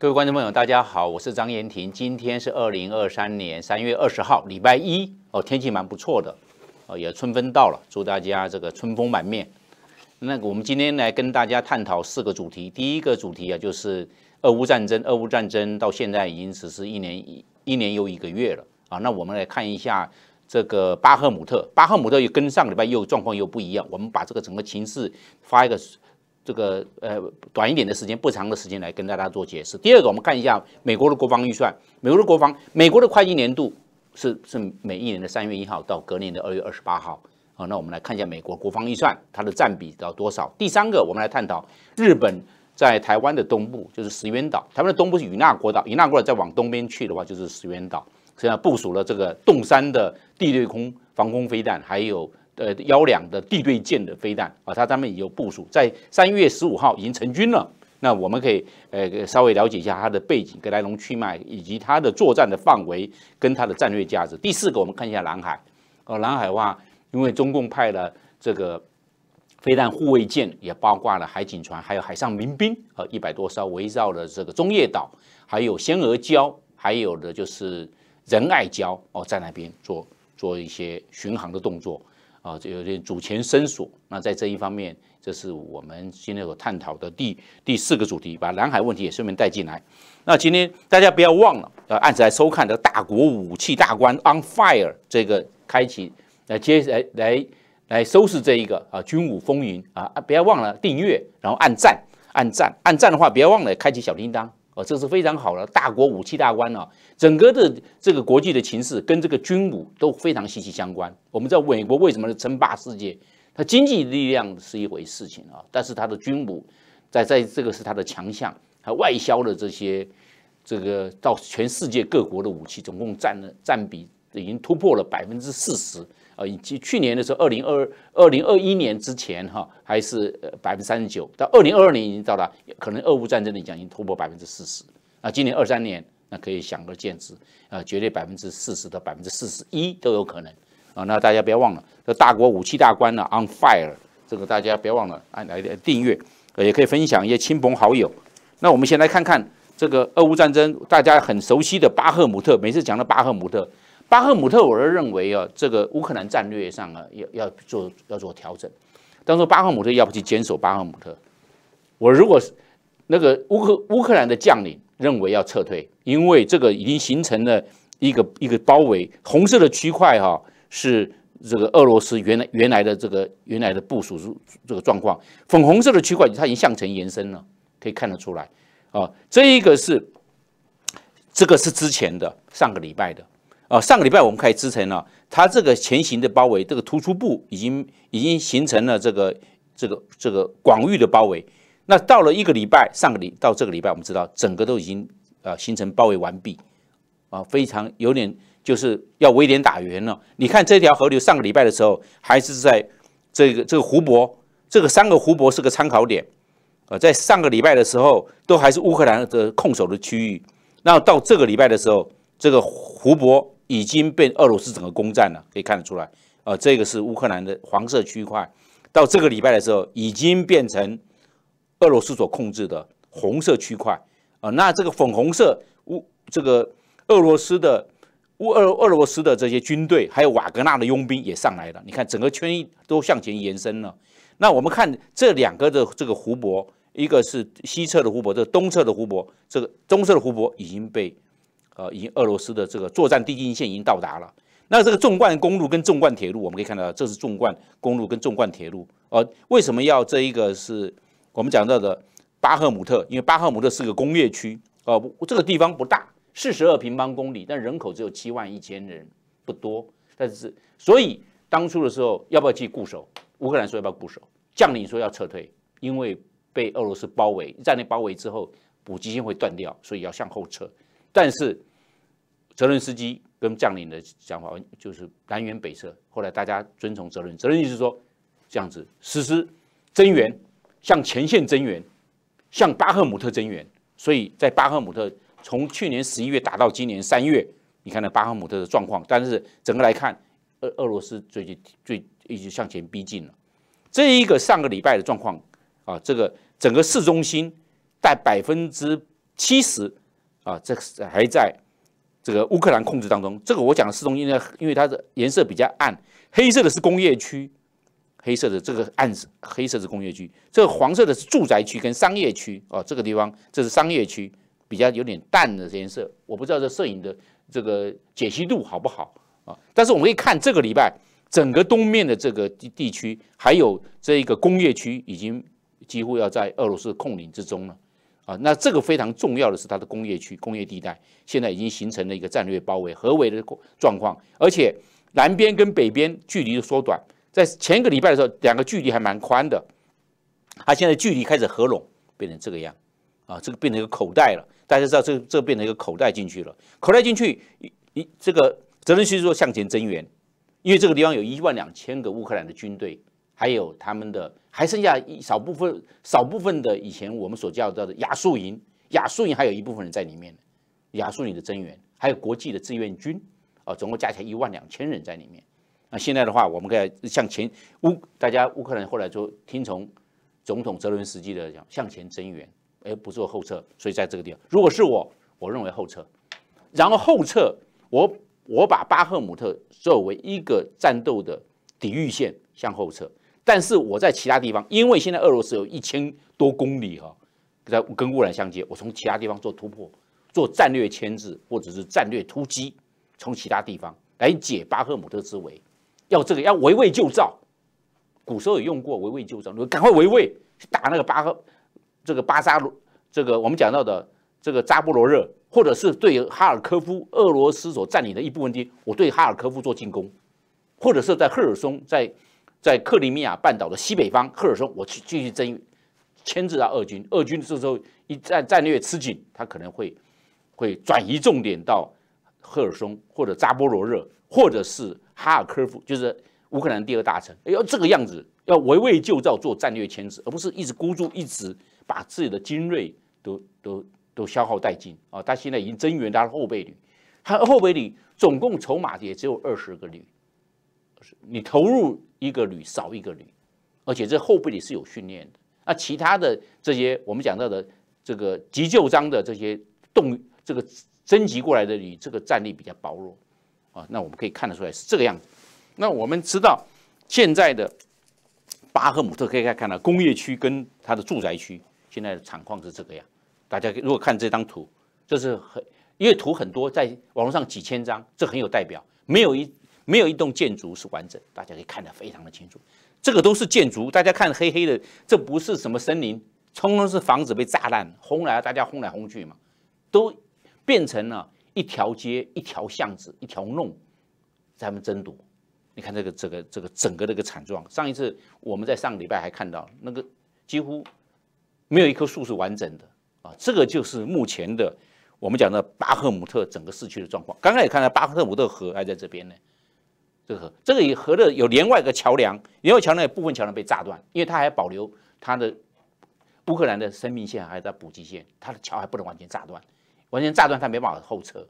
各位观众朋友，大家好，我是张延廷。今天是二零二三年三月二十号，礼拜一哦，天气蛮不错的，哦，也春分到了，祝大家这个春风满面。那我们今天来跟大家探讨四个主题。第一个主题啊，就是俄乌战争。俄乌战争到现在已经只是一年一一年又一个月了啊。那我们来看一下这个巴赫姆特，巴赫姆特又跟上礼拜又状况又不一样。我们把这个整个情势发一个。这个呃，短一点的时间，不长的时间来跟大家做解释。第二个，我们看一下美国的国防预算。美国的国防，美国的会计年度是是每一年的三月一号到隔年的二月二十八号。好，那我们来看一下美国国防预算它的占比到多少。第三个，我们来探讨日本在台湾的东部，就是石垣岛。台湾的东部是与那国岛，与那国岛再往东边去的话就是石垣岛，现在部署了这个洞山的地对空防空飞弹，还有。呃，幺两的地对舰的飞弹啊，它上面也有部署，在三月十五号已经成军了。那我们可以呃稍微了解一下它的背景、跟来龙去脉，以及它的作战的范围跟它的战略价值。第四个，我们看一下南海。哦，南海的话，因为中共派了这个飞弹护卫舰，也包括了海警船，还有海上民兵，呃，一百多艘围绕了这个中业岛，还有仙娥礁，还有的就是仁爱礁哦，在那边做做一些巡航的动作。啊，这有点主权伸索。那在这一方面，这是我们今天所探讨的第第四个主题，把南海问题也顺便带进来。那今天大家不要忘了，呃，按时来收看的大国武器大关 On Fire 这个开启，来接来来来收拾这一个啊军武风云啊啊！不要忘了订阅，然后按赞按赞按赞的话，不要忘了开启小铃铛。这是非常好的大国武器大关啊，整个的这个国际的情势跟这个军武都非常息息相关。我们知道美国为什么称霸世界，它经济力量是一回事情啊，但是它的军武在在这个是它的强项，它外销的这些这个到全世界各国的武器，总共占了占比已经突破了百分之四十。呃，以及去年的时候，二零二二零二一年之前，哈，还是百分之三十九。到二零二二年，已经到了，可能俄乌战争的讲已经突破百分之四十。啊，今年二三年，那可以想而见之，啊，绝对百分之四十到百分之四十一都有可能。啊，那大家不要忘了，这大国武器大关呢，on fire。这个大家不要忘了，按来订阅，呃，也可以分享一些亲朋好友。那我们先来看看这个俄乌战争，大家很熟悉的巴赫姆特，每次讲到巴赫姆特。巴赫姆特，我都认为啊，这个乌克兰战略上啊，要要做要做调整。当初巴赫姆特要不去坚守巴赫姆特，我如果是那个乌克乌克兰的将领认为要撤退，因为这个已经形成了一个一个包围。红色的区块哈是这个俄罗斯原来原来的这个原来的部署这个状况，粉红色的区块它已经向城延伸了，可以看得出来啊。这一个是这个是之前的上个礼拜的。啊，上个礼拜我们开始支撑了，它这个前行的包围，这个突出部已经已经形成了这个这个这个广域的包围。那到了一个礼拜，上个礼到这个礼拜，我们知道整个都已经呃形成包围完毕，啊，非常有点就是要围点打援了。你看这条河流上个礼拜的时候还是在这个这个湖泊，这个三个湖泊是个参考点，呃，在上个礼拜的时候都还是乌克兰的控守的区域，那到这个礼拜的时候，这个湖泊。已经被俄罗斯整个攻占了，可以看得出来。呃，这个是乌克兰的黄色区块，到这个礼拜的时候已经变成俄罗斯所控制的红色区块。呃，那这个粉红色乌这个俄罗斯的乌俄俄罗斯的这些军队，还有瓦格纳的佣兵也上来了。你看，整个圈都向前延伸了。那我们看这两个的这个湖泊，一个是西侧的湖泊，这东侧的湖泊，这个棕色的湖泊已经被。呃，已经俄罗斯的这个作战地一线已经到达了。那这个纵贯公路跟纵贯铁路，我们可以看到，这是纵贯公路跟纵贯铁路。呃，为什么要这一个？是我们讲到的巴赫姆特，因为巴赫姆特是个工业区，呃，这个地方不大，四十二平方公里，但人口只有七万一千人，不多。但是，所以当初的时候，要不要去固守？乌克兰说要不要固守？将领说要撤退，因为被俄罗斯包围，一略包围之后，补给线会断掉，所以要向后撤。但是。责任司机跟将领的想法就是南辕北辙。后来大家遵从责任，责任就是说这样子实施增援，向前线增援，向巴赫姆特增援。所以，在巴赫姆特从去年十一月打到今年三月，你看到巴赫姆特的状况。但是整个来看，俄俄罗斯最近最一直向前逼近了。这一个上个礼拜的状况啊，这个整个市中心在百分之七十啊，这个还在。这个乌克兰控制当中，这个我讲的市中心呢，因为它的颜色比较暗，黑色的是工业区，黑色的这个暗黑色是工业区，这个黄色的是住宅区跟商业区哦，这个地方这是商业区，比较有点淡的颜色，我不知道这摄影的这个解析度好不好啊，但是我们可以看这个礼拜整个东面的这个地地区，还有这一个工业区已经几乎要在俄罗斯控领之中了。啊，那这个非常重要的是，它的工业区、工业地带现在已经形成了一个战略包围、合围的状况，而且南边跟北边距离缩短。在前一个礼拜的时候，两个距离还蛮宽的，它现在距离开始合拢，变成这个样，啊，这个变成一个口袋了。大家知道，这这变成一个口袋进去了，口袋进去，一一这个泽连斯基说向前增援，因为这个地方有一万两千个乌克兰的军队。还有他们的，还剩下一少部分少部分的以前我们所叫到的亚速营，亚速营还有一部分人在里面，亚速营的增援，还有国际的志愿军，啊，总共加起来一万两千人在里面。那现在的话，我们该向前乌，大家乌克兰后来就听从总统泽伦斯基的讲向前增援，而不做后撤。所以在这个地方，如果是我，我认为后撤，然后后撤，我我把巴赫姆特作为一个战斗的抵御线向后撤。但是我在其他地方，因为现在俄罗斯有一千多公里哈，在跟乌克兰相接，我从其他地方做突破，做战略牵制或者是战略突击，从其他地方来解巴赫姆特之围，要这个要围魏救赵，古时候有用过围魏救赵，赶快围魏，去打那个巴赫，这个巴扎罗，这个我们讲到的这个扎波罗热，或者是对哈尔科夫俄罗斯所占领的一部分地，我对哈尔科夫做进攻，或者是在赫尔松在。在克里米亚半岛的西北方，赫尔松，我去继续增援、牵制到俄军。俄军这时候一战战略吃紧，他可能会会转移重点到赫尔松，或者扎波罗热，或者是哈尔科夫，就是乌克兰第二大城。要这个样子要围魏救赵做战略牵制，而不是一直孤注一掷，把自己的精锐都都都消耗殆尽啊！他现在已经增援他的后备旅，他后备旅总共筹码也只有二十个旅。你投入一个旅少一个旅，而且这后备里是有训练的。那其他的这些我们讲到的这个急救章的这些动，这个征集过来的旅，这个战力比较薄弱啊。那我们可以看得出来是这个样。子。那我们知道现在的巴赫姆特可以看到工业区跟它的住宅区现在的场况是这个样。大家如果看这张图，这是很因为图很多，在网络上几千张，这很有代表。没有一。没有一栋建筑是完整，大家可以看得非常的清楚。这个都是建筑，大家看黑黑的，这不是什么森林，通通是房子被炸烂，轰来大家轰来轰去嘛，都变成了一条街、一条巷子、一条弄，在他们争夺。你看这个、这个、这个整个这个惨状。上一次我们在上个礼拜还看到那个几乎没有一棵树是完整的啊，这个就是目前的我们讲的巴赫姆特整个市区的状况。刚刚也看到巴赫姆特河还在这边呢。这个河，这个河的有连外个桥梁，连外桥梁有部分桥梁被炸断，因为它还保留它的乌克兰的生命线，还在补给线，它的桥还不能完全炸断，完全炸断它没办法后撤。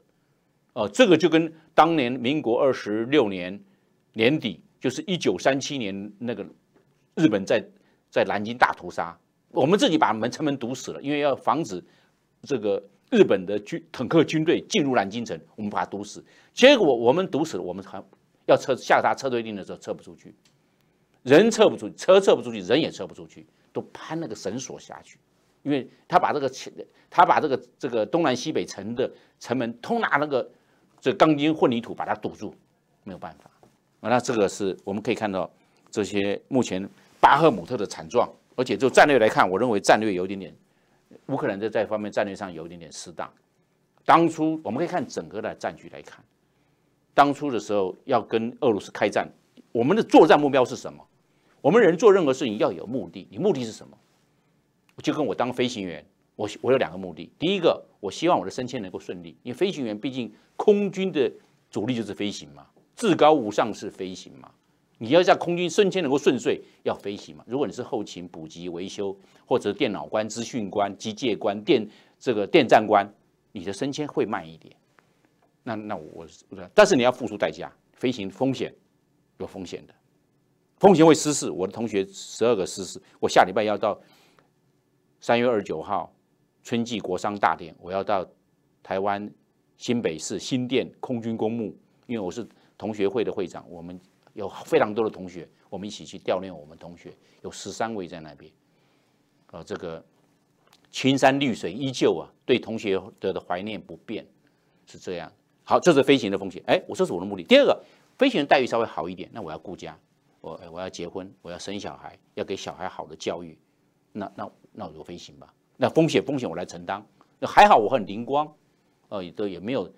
哦，这个就跟当年民国二十六年年底，就是一九三七年那个日本在在南京大屠杀，我们自己把门城门堵死了，因为要防止这个日本的军坦克军队进入南京城，我们把它堵死。结果我们堵死了，我们还。要撤下达撤退令的时候，撤不出去，人撤不出去，车撤不出去，人也撤不出去，都攀那个绳索下去，因为他把这个他把这个这个东南西北城的城门，通拿那个这钢筋混凝土把它堵住，没有办法。那这个是我们可以看到这些目前巴赫姆特的惨状，而且就战略来看，我认为战略有一点点乌克兰在这方面战略上有一点点失当。当初我们可以看整个的战局来看。当初的时候要跟俄罗斯开战，我们的作战目标是什么？我们人做任何事情要有目的，你目的是什么？就跟我当飞行员，我我有两个目的。第一个，我希望我的升迁能够顺利，因为飞行员毕竟空军的主力就是飞行嘛，至高无上是飞行嘛。你要在空军升迁能够顺遂，要飞行嘛。如果你是后勤补给、维修或者电脑官、资讯官、机械官、电这个电站官，你的升迁会慢一点。那那我，但是你要付出代价，飞行风险有风险的，风险会失事。我的同学十二个失事。我下礼拜要到三月二十九号春季国商大典，我要到台湾新北市新店空军公墓，因为我是同学会的会长，我们有非常多的同学，我们一起去悼念我们同学，有十三位在那边。啊，这个青山绿水依旧啊，对同学的怀念不变，是这样。好，这是飞行的风险。哎，我这是我的目的。第二个，飞行员待遇稍微好一点，那我要顾家，我我要结婚，我要生小孩，要给小孩好的教育。那那那我就飞行吧。那风险风险我来承担。那还好，我很灵光，呃，也也也没有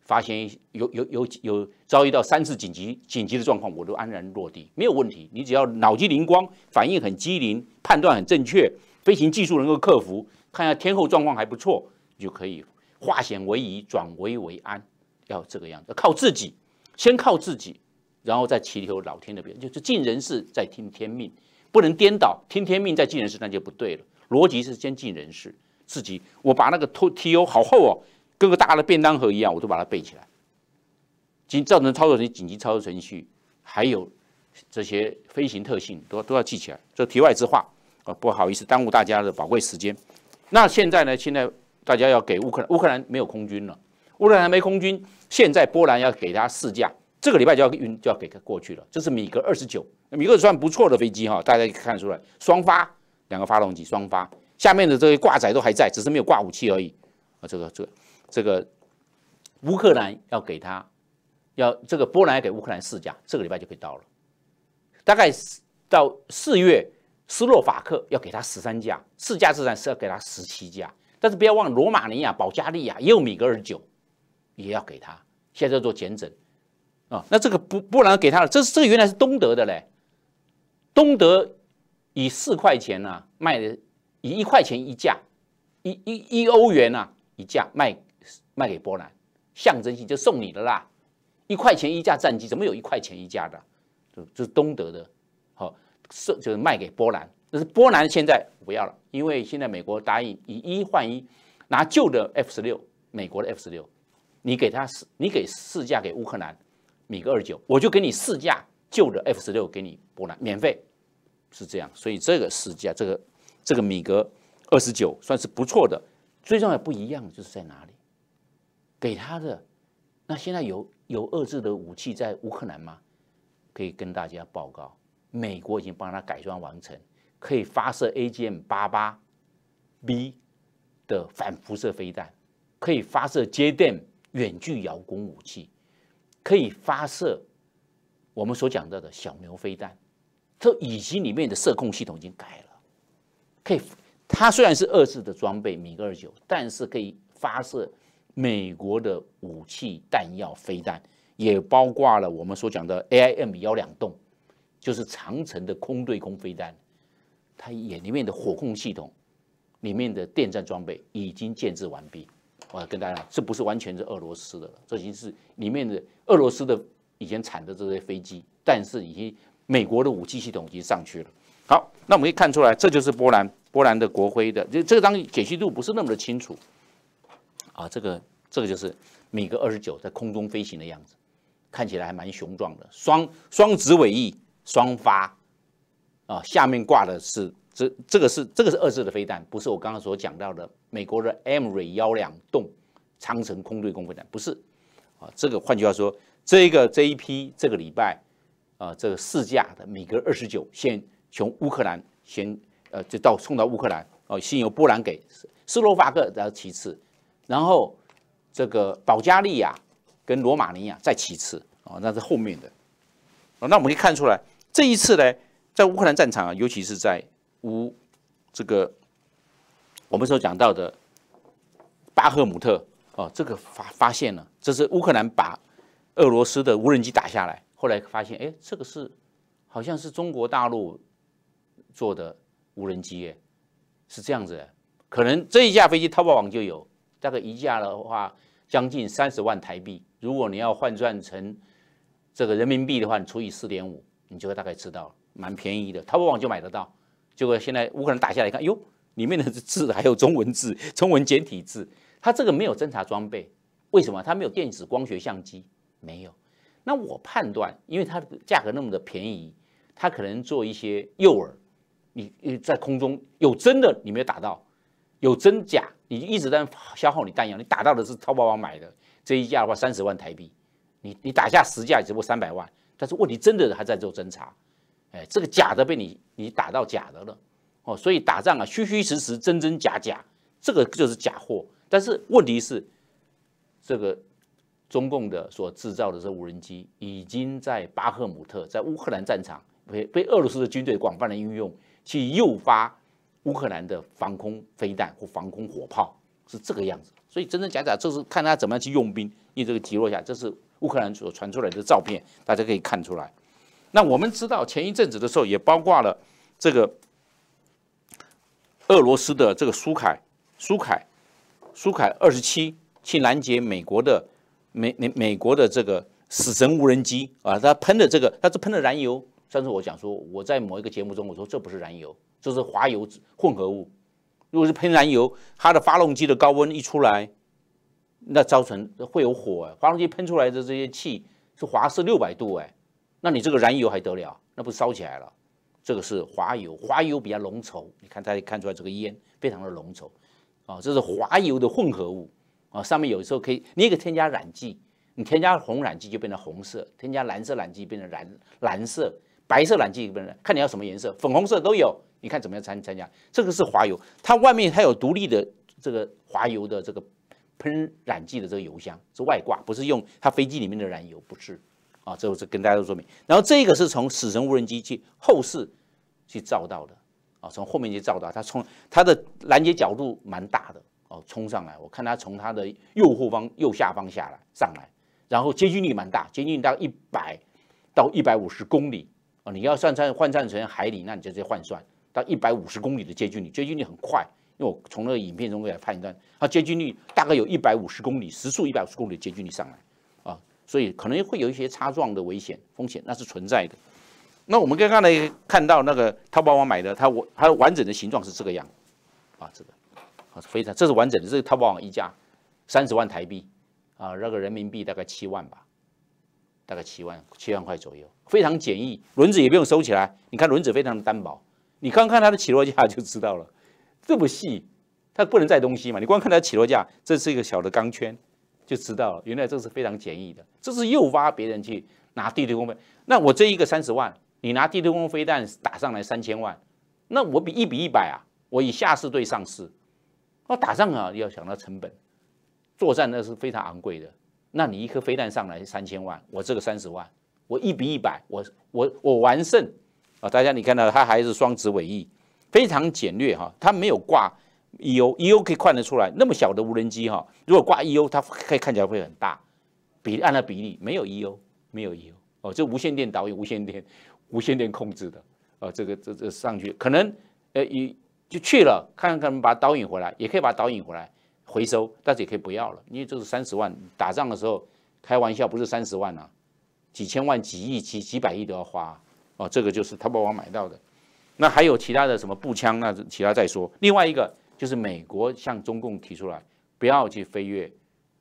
发现有有有有遭遇到三次紧急紧急的状况，我都安然落地，没有问题。你只要脑机灵光，反应很机灵，判断很正确，飞行技术能够克服，看一下天后状况还不错，就可以化险为夷，转危为安。要这个样子，靠自己，先靠自己，然后再祈求老天的庇就是尽人事再听天命，不能颠倒，听天命再尽人事，那就不对了。逻辑是先尽人事，自己我把那个托 T O 好厚哦，跟个大的便当盒一样，我都把它背起来。紧造成操作程序、紧急操作程序，还有这些飞行特性，都都要记起来。这题外之话啊，不好意思耽误大家的宝贵时间。那现在呢？现在大家要给乌克兰，乌克兰没有空军了，乌克兰没空军。现在波兰要给他四架，这个礼拜就要运就要给过去了。这是米格二十九，米格算不错的飞机哈，大家可以看出来，双发两个发动机，双发下面的这些挂载都还在，只是没有挂武器而已。啊，这个这个这个乌克兰要给他，要这个波兰要给乌克兰试驾，这个礼拜就可以到了。大概到四月，斯洛伐克要给他十三架，四架自然是要给他十七架。但是不要忘罗马尼亚、保加利亚也有米格二十九。也要给他，现在做减整，啊，那这个不波兰给他了，这是这个原来是东德的嘞，东德以四块钱呢卖的，以一块钱一架，一一一欧元呢一架卖卖给波兰，象征性就送你的啦，一块钱一架战机，怎么有一块钱一架的？就就是东德的，好，是就是卖给波兰，但是波兰现在不要了，因为现在美国答应以一换一，拿旧的 F 十六，美国的 F 十六。你给他试，你给试驾给乌克兰米格二九，我就给你试驾旧的 F 十六给你波兰免费，是这样。所以这个试驾这个这个米格二十九算是不错的。最重要的不一样就是在哪里给他的？那现在有有遏制的武器在乌克兰吗？可以跟大家报告，美国已经帮他改装完成，可以发射 AGM 八八 B 的反辐射飞弹，可以发射 JDM。远距遥攻武器可以发射我们所讲到的小牛飞弹，这以及里面的射控系统已经改了，可以。它虽然是二次的装备米格二九，但是可以发射美国的武器弹药飞弹，也包括了我们所讲的 AIM 幺两栋，就是长城的空对空飞弹。它眼里面的火控系统里面的电站装备已经建制完毕。我跟大家，讲，这不是完全是俄罗斯的，这已经是里面的俄罗斯的以前产的这些飞机，但是已经美国的武器系统已经上去了。好，那我们可以看出来，这就是波兰波兰的国徽的，这这张解析度不是那么的清楚。啊，这个这个就是米格二十九在空中飞行的样子，看起来还蛮雄壮的，双双直尾翼，双发，啊，下面挂的是。这这个是这个是二次的飞弹，不是我刚刚所讲到的美国的 m r 幺两洞长城空对空飞弹，不是啊。这个换句话说，这个这一批这个礼拜啊，这个试驾的米格二十九先从乌克兰先呃就到送到乌克兰哦，先由波兰给斯斯洛伐克然后其次，然后这个保加利亚跟罗马尼亚再其次哦，那是后面的哦。那我们可以看出来，这一次呢，在乌克兰战场啊，尤其是在乌，这个我们所讲到的巴赫姆特哦，这个发发现了，这是乌克兰把俄罗斯的无人机打下来，后来发现，哎，这个是好像是中国大陆做的无人机哎，是这样子，可能这一架飞机淘宝网就有，大概一架的话将近三十万台币，如果你要换算成这个人民币的话，你除以四点五，你就会大概知道了，蛮便宜的，淘宝网就买得到。就现在，乌克兰打下来看，哟，里面的字还有中文字，中文简体字。他这个没有侦察装备，为什么？他没有电子光学相机，没有。那我判断，因为它的价格那么的便宜，它可能做一些诱饵。你在空中有真的，你没有打到；有真假，你一直在消耗你弹药。你打到的是淘宝网买的这一架的话，三十万台币。你你打下十架，只不过三百万。但是问题真的还在做侦查。哎，这个假的被你你打到假的了，哦，所以打仗啊虚虚实实，真真假假，这个就是假货。但是问题是，这个中共的所制造的这无人机已经在巴赫姆特在乌克兰战场被被俄罗斯的军队广泛的运用，去诱发乌克兰的防空飞弹或防空火炮是这个样子。所以真真假假，就是看他怎么样去用兵。因为这个击落下，这是乌克兰所传出来的照片，大家可以看出来。那我们知道，前一阵子的时候也包括了这个俄罗斯的这个苏凯苏凯苏凯二十七去拦截美国的美美美国的这个死神无人机啊，它喷的这个，它是喷的燃油。上次我讲说，我在某一个节目中我说这不是燃油，这是滑油混合物。如果是喷燃油，它的发动机的高温一出来，那造成会有火。发动机喷出来的这些气是华氏六百度哎。那你这个燃油还得了？那不烧起来了？这个是滑油，滑油比较浓稠。你看，大家看出来这个烟非常的浓稠，啊，这是滑油的混合物，啊，上面有时候可以你也可以添加染剂，你添加红染剂就变成红色，添加蓝色染剂变成蓝蓝色，白色染剂变成看你要什么颜色，粉红色都有。你看怎么样参参加？这个是滑油，它外面它有独立的这个滑油的这个喷染剂的这个油箱是外挂，不是用它飞机里面的燃油，不是。啊，这我跟大家都说明。然后这个是从死神无人机去后视去照到的，啊，从后面去照到。它从它的拦截角度蛮大的，哦，冲上来。我看它从它的右后方、右下方下来，上来，然后接近率蛮大，接近率到一百到一百五十公里。啊，你要算算换算成海里，那你就直接换算到一百五十公里的接近率。接近率很快，因为我从那个影片中给它判断，它接近率大概有一百五十公里，时速一百五十公里接近率上来。所以可能会有一些擦撞的危险风险，那是存在的。那我们刚刚呢看到那个淘宝网买的，它完它完整的形状是这个样，啊，这个啊非常，这是完整的，这是淘宝网一家，三十万台币，啊，那个人民币大概七万吧，大概七万七万块左右，非常简易，轮子也不用收起来，你看轮子非常的单薄，你看看它的起落架就知道了，这么细，它不能载东西嘛，你光看它起落架，这是一个小的钢圈。就知道了，原来这是非常简易的，这是诱发别人去拿地对空飞。那我这一个三十万，你拿地对空飞弹打上来三千万，那我比一比一百啊，我以下市对上市，哦，打仗啊要想到成本，作战那是非常昂贵的。那你一颗飞弹上来三千万，我这个三十万，我一比一百，我我我完胜啊！大家你看到它还是双子尾翼，非常简略哈，它没有挂。e o e o 可以看得出来，那么小的无人机哈，如果挂 e o，它可以看起来会很大，比按照比例没有 e o，没有 e o，哦，这无线电导引，无线电无线电控制的，哦，这个这这上去可能，呃，一就去了，看看把它导引回来，也可以把导引回来回收，但是也可以不要了，因为这是三十万打仗的时候开玩笑不是三十万呐，几千万、几亿、几几百亿都要花，啊，这个就是淘宝网买到的，那还有其他的什么步枪，那其他再说，另外一个。就是美国向中共提出来，不要去飞越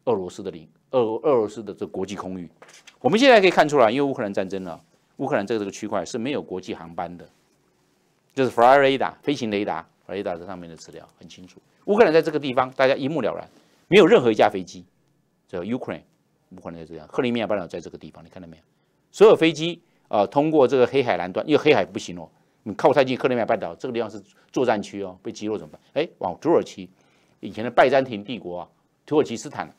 俄罗斯的领，俄俄罗斯的这国际空域。我们现在可以看出来，因为乌克兰战争了，乌克兰这个这个区块是没有国际航班的，就是 FAR r a r 飞行雷达，Fly Radar 这上面的资料很清楚。乌克兰在这个地方，大家一目了然，没有任何一架飞机。这 Ukraine 乌克兰在这样，赫里米亚半岛在这个地方，你看到没有？所有飞机啊，通过这个黑海南端，因为黑海不行哦。靠太近，克里米亚半岛这个地方是作战区哦，被击落怎么办？哎，往土耳其，以前的拜占庭帝国啊，土耳其斯坦，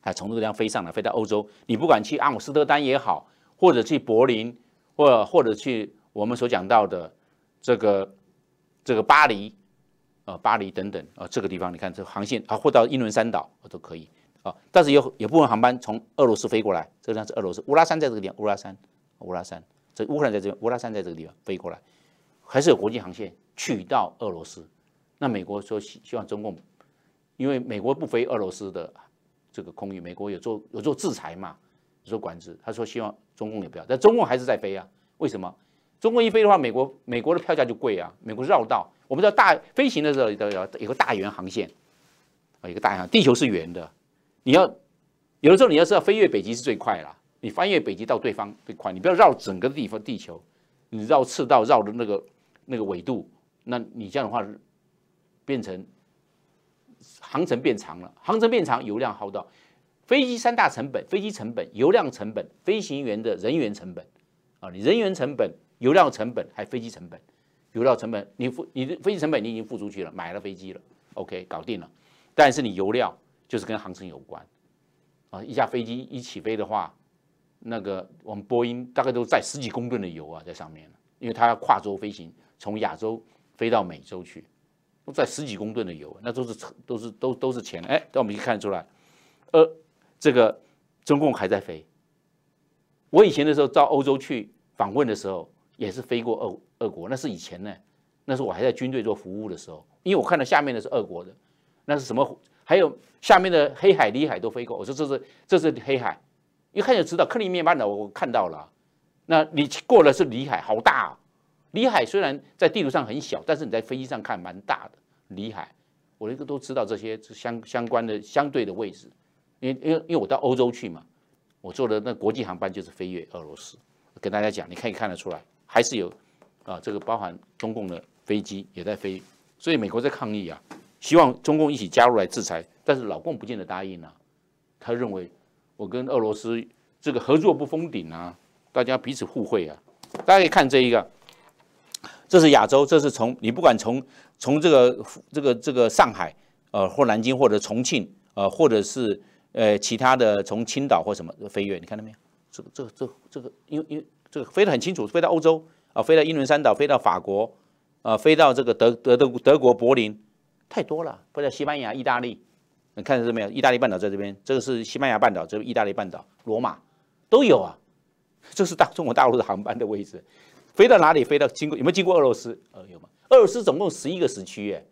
还从这个地方飞上来，飞到欧洲。你不管去阿姆斯特丹也好，或者去柏林，或或者去我们所讲到的这个这个巴黎，呃，巴黎等等，呃，这个地方，你看这航线啊，或到英伦三岛，啊、都可以啊。但是有有部分航班从俄罗斯飞过来，这个地方是俄罗斯乌拉山，在这个地方，乌拉山，乌拉山，这乌克兰在这边，乌拉山在这个地方飞过来。还是有国际航线去到俄罗斯，那美国说希希望中共，因为美国不飞俄罗斯的这个空域，美国有做有做制裁嘛，有做管制。他说希望中共也不要，但中共还是在飞啊？为什么？中共一飞的话，美国美国的票价就贵啊。美国绕道，我们知道大飞行的时候，要有个大圆航线啊，有个大圆。地球是圆的，你要有的时候，你要是要飞越北极是最快啦。你翻越北极到对方最快，你不要绕整个地方地球，你绕赤道绕的那个。那个纬度，那你这样的话，变成航程变长了，航程变长，油量耗到飞机三大成本：飞机成本、油量成本、飞行员的人员成本。啊，你人员成本、油量成本还飞机成本，油料成本你付你的飞机成本你已经付出去了，买了飞机了，OK，搞定了。但是你油料就是跟航程有关，啊，一架飞机一起飞的话，那个我们波音大概都在十几公吨的油啊在上面因为它要跨洲飞行。从亚洲飞到美洲去，都在十几公吨的油，那都是都是都都是钱哎！但我们可以看出来，呃，这个中共还在飞。我以前的时候到欧洲去访问的时候，也是飞过俄俄国，那是以前呢，那是我还在军队做服务的时候，因为我看到下面的是俄国的，那是什么？还有下面的黑海、里海都飞过，我说这是这是黑海，一看就知道克里米亚半岛我看到了。那你过了是里海，好大。里海虽然在地图上很小，但是你在飞机上看蛮大的。里海，我这个都知道这些相相关的相对的位置，因为因为因为我到欧洲去嘛，我坐的那国际航班就是飞越俄罗斯。跟大家讲，你可以看得出来，还是有啊，这个包含中共的飞机也在飞，所以美国在抗议啊，希望中共一起加入来制裁，但是老共不见得答应啊。他认为我跟俄罗斯这个合作不封顶啊，大家彼此互惠啊。大家可以看这一个。这是亚洲，这是从你不管从从这个这个这个上海，呃，或南京或者重庆，呃，或者是呃其他的从青岛或什么飞跃，你看到没有？这个这个这这个，因为因为这个飞得很清楚，飞到欧洲啊，飞到英伦三岛，飞到法国，啊，飞到这个德德德德国柏林，太多了，飞到西班牙、意大利，你看到没有？意大利半岛在这边，这个是西班牙半岛，这个意大利半岛，罗马都有啊，这是大中国大陆的航班的位置。飞到哪里？飞到经过有没有经过俄罗斯？呃，有吗？俄罗斯总共十一个时区耶，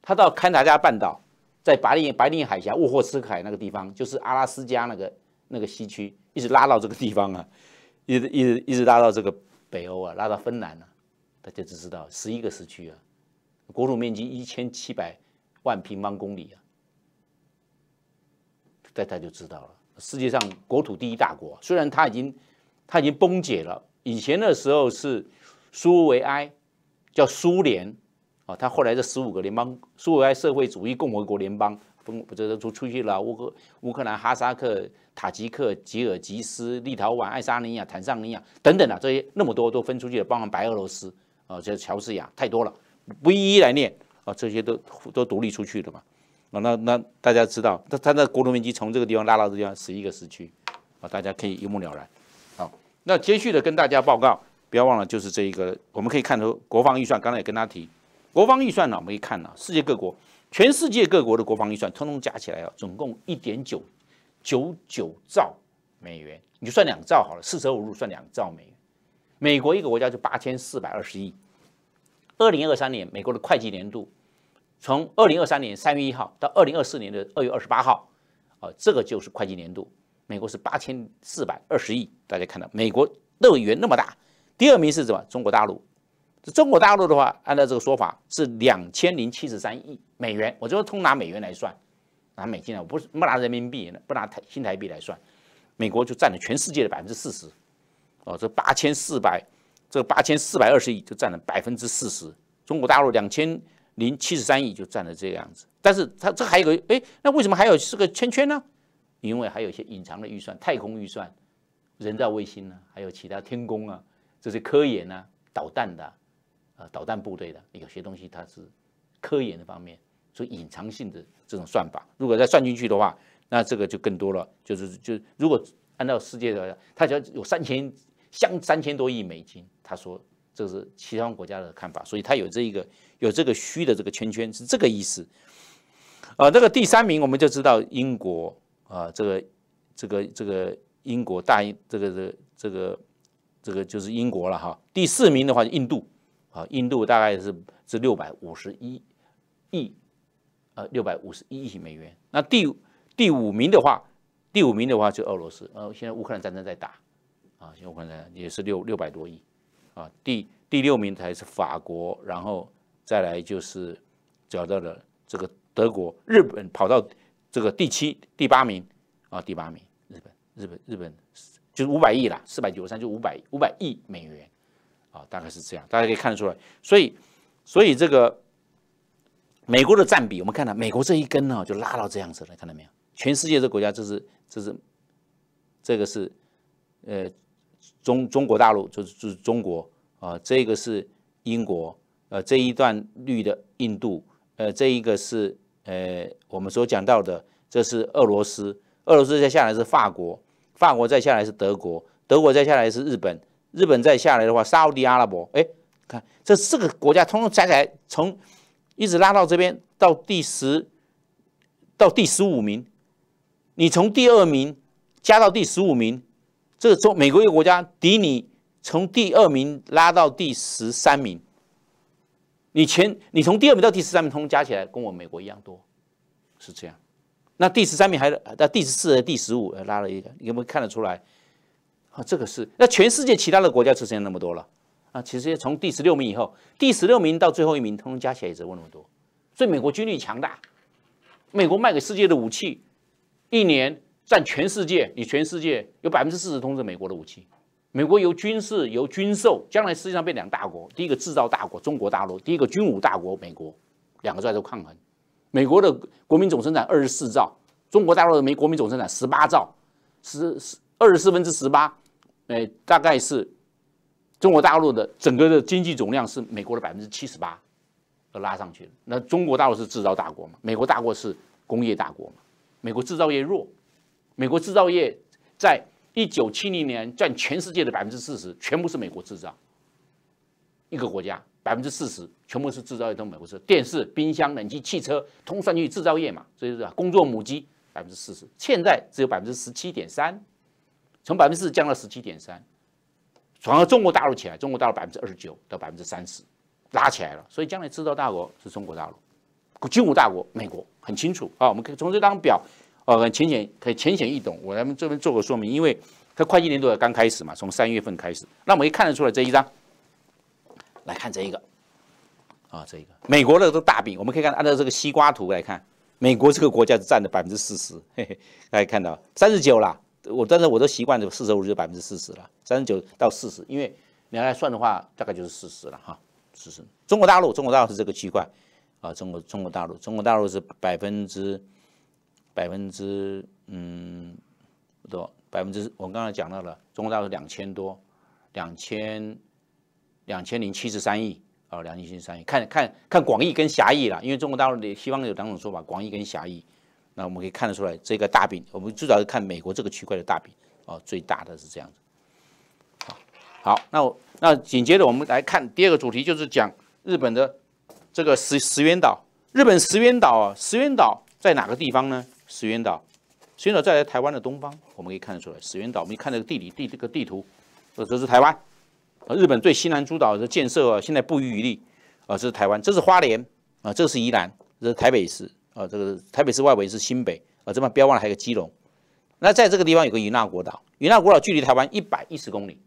它到堪察加半岛，在白令白令海峡、沃霍斯海那个地方，就是阿拉斯加那个那个西区，一直拉到这个地方啊，一直一直一直拉到这个北欧啊，拉到芬兰啊，大家只知道十一个时区啊，国土面积一千七百万平方公里啊，大家就知道了，世界上国土第一大国，虽然它已经它已经崩解了。以前的时候是苏维埃，叫苏联，啊，他后来这十五个联邦苏维埃社会主义共和国联邦分，这都都出去了，乌克乌克兰、哈萨克、塔吉克、吉尔吉斯、立陶宛、爱沙尼亚、坦桑尼亚等等啊，这些那么多都分出去了，包含白俄罗斯啊，这乔治亚太多了，不一一来念啊，这些都都独立出去了嘛，啊，那那大家知道，他他的国土面积从这个地方拉到这地方十一个时区，啊，大家可以一目了然。那接续的跟大家报告，不要忘了，就是这一个，我们可以看出国防预算。刚才也跟他提，国防预算呢，我们可以看呢，世界各国，全世界各国的国防预算，通通加起来啊，总共一点九九九兆美元，你就算两兆好了，四舍五入算两兆美元。美国一个国家就八千四百二十亿。二零二三年美国的会计年度，从二零二三年三月一号到二零二四年的二月二十八号，啊，这个就是会计年度。美国是八千四百二十亿，大家看到美国乐园那么大。第二名是什么？中国大陆。这中国大陆的话，按照这个说法是两千零七十三亿美元。我就通拿美元来算，拿美金啊，我不是不拿人民币，不拿台新台币来算。美国就占了全世界的百分之四十。哦，这八千四百，这八千四百二十亿就占了百分之四十。中国大陆两千零七十三亿就占了这个样子。但是它这还有个哎，那为什么还有这个圈圈呢？因为还有一些隐藏的预算，太空预算、人造卫星呢，还有其他天宫啊，这些科研啊、导弹的啊、导弹部队的，有些东西它是科研的方面，所以隐藏性的这种算法，如果再算进去的话，那这个就更多了。就是就如果按照世界的，它只要有三千相三千多亿美金，他说这是其他国家的看法，所以他有这一个有这个虚的这个圈圈是这个意思。呃，那个第三名我们就知道英国。啊，这个，这个，这个英国大，英这个，这，这个，这个就是英国了哈。第四名的话是印度，啊，印度大概是是六百五十一亿，呃，六百五十一亿美元。那第第五名的话，第五名的话就俄罗斯，呃，现在乌克兰战争在打，啊，乌克兰也是六六百多亿，啊，第第六名才是法国，然后再来就是找到了这个德国、日本跑到。这个第七、第八名啊，第八名，日本，日本，日本就是五百亿啦，四百九十三就五百五百亿美元啊，大概是这样，大家可以看得出来。所以，所以这个美国的占比，我们看到美国这一根呢就拉到这样子了，看到没有？全世界这国家就是，就是这个是呃中中国大陆，就是就是中国啊，这个是英国，呃这一段绿的印度，呃这一个是。呃，我们所讲到的，这是俄罗斯，俄罗斯再下来是法国，法国再下来是德国，德国再下来是日本，日本再下来的话，沙特阿拉伯，哎，看这四个国家通通加起来，从一直拉到这边，到第十，到第十五名，你从第二名加到第十五名，这个中美国一个国家，比你从第二名拉到第十三名。你前，你从第二名到第十三名，通加起来跟我美国一样多，是这样。那第十三名还到第十四、第十五拉了一个，你有没有看得出来？啊，这个是。那全世界其他的国家只剩下那么多了。啊，其实从第十六名以后，第十六名到最后一名，通通加起来也只有那么多。所以美国军力强大，美国卖给世界的武器，一年占全世界，你全世界有百分之四十通是美国的武器。美国由军事由军售，将来世界上变两大国，第一个制造大国中国大陆，第一个军武大国美国，两个在做抗衡。美国的国民总生产二十四兆，中国大陆的美国民总生产十八兆，十十二十四分之十八，哎，大概是中国大陆的整个的经济总量是美国的百分之七十八，拉上去了。那中国大陆是制造大国嘛？美国大国是工业大国嘛？美国制造业弱，美国制造业在。一九七零年占全世界的百分之四十，全部是美国制造。一个国家百分之四十，全部是制造业，都美国车、电视、冰箱、冷气、汽车，通算属于制造业嘛，所以说工作母机百分之四十。现在只有百分之十七点三，从百分之四降到十七点三，反而中国大陆起来，中国大陆百分之二十九到百分之三十，拉起来了。所以将来制造大国是中国大陆，军武大国美国很清楚啊。我们可以从这张表。哦，很浅显可以浅显易懂，我来这边做个说明，因为它会计年度了，刚开始嘛，从三月份开始，那我们一看得出来这一张。来看这一个，啊，这一个美国的都大饼，我们可以看按照这个西瓜图来看，美国这个国家是占了百分之四十，嘿嘿，大家看到三十九啦，我但是我都习惯就四十五就百分之四十了，三十九到四十，因为你要来算的话大概就是四十了哈，四十。中国大陆，中国大陆是这个区块，啊，中国中国大陆，中国大陆是百分之。百分之嗯多百分之，我们刚才讲到了中国大陆两千多，两千两千零七十三亿啊，两千零七十三亿。看看看广义跟狭义啦，因为中国大陆的西方有两种说法，广义跟狭义。那我们可以看得出来，这个大饼，我们至少是看美国这个区块的大饼哦，最大的是这样子。好，那我那紧接着我们来看第二个主题，就是讲日本的这个石石原岛。日本石原岛，啊，石原岛在哪个地方呢？石垣岛，石垣岛在台湾的东方，我们可以看得出来。石垣岛，我们看那个地理地这个地图，呃，这是台湾，日本对西南诸岛的建设啊，现在不遗余力，啊，这是台湾，这是花莲，啊，这是宜兰，这是台北市，啊，这个台北市外围是新北，啊，这边不要忘了还有个基隆，那在这个地方有个宜纳国岛，宜纳国岛距离台湾一百一十公里，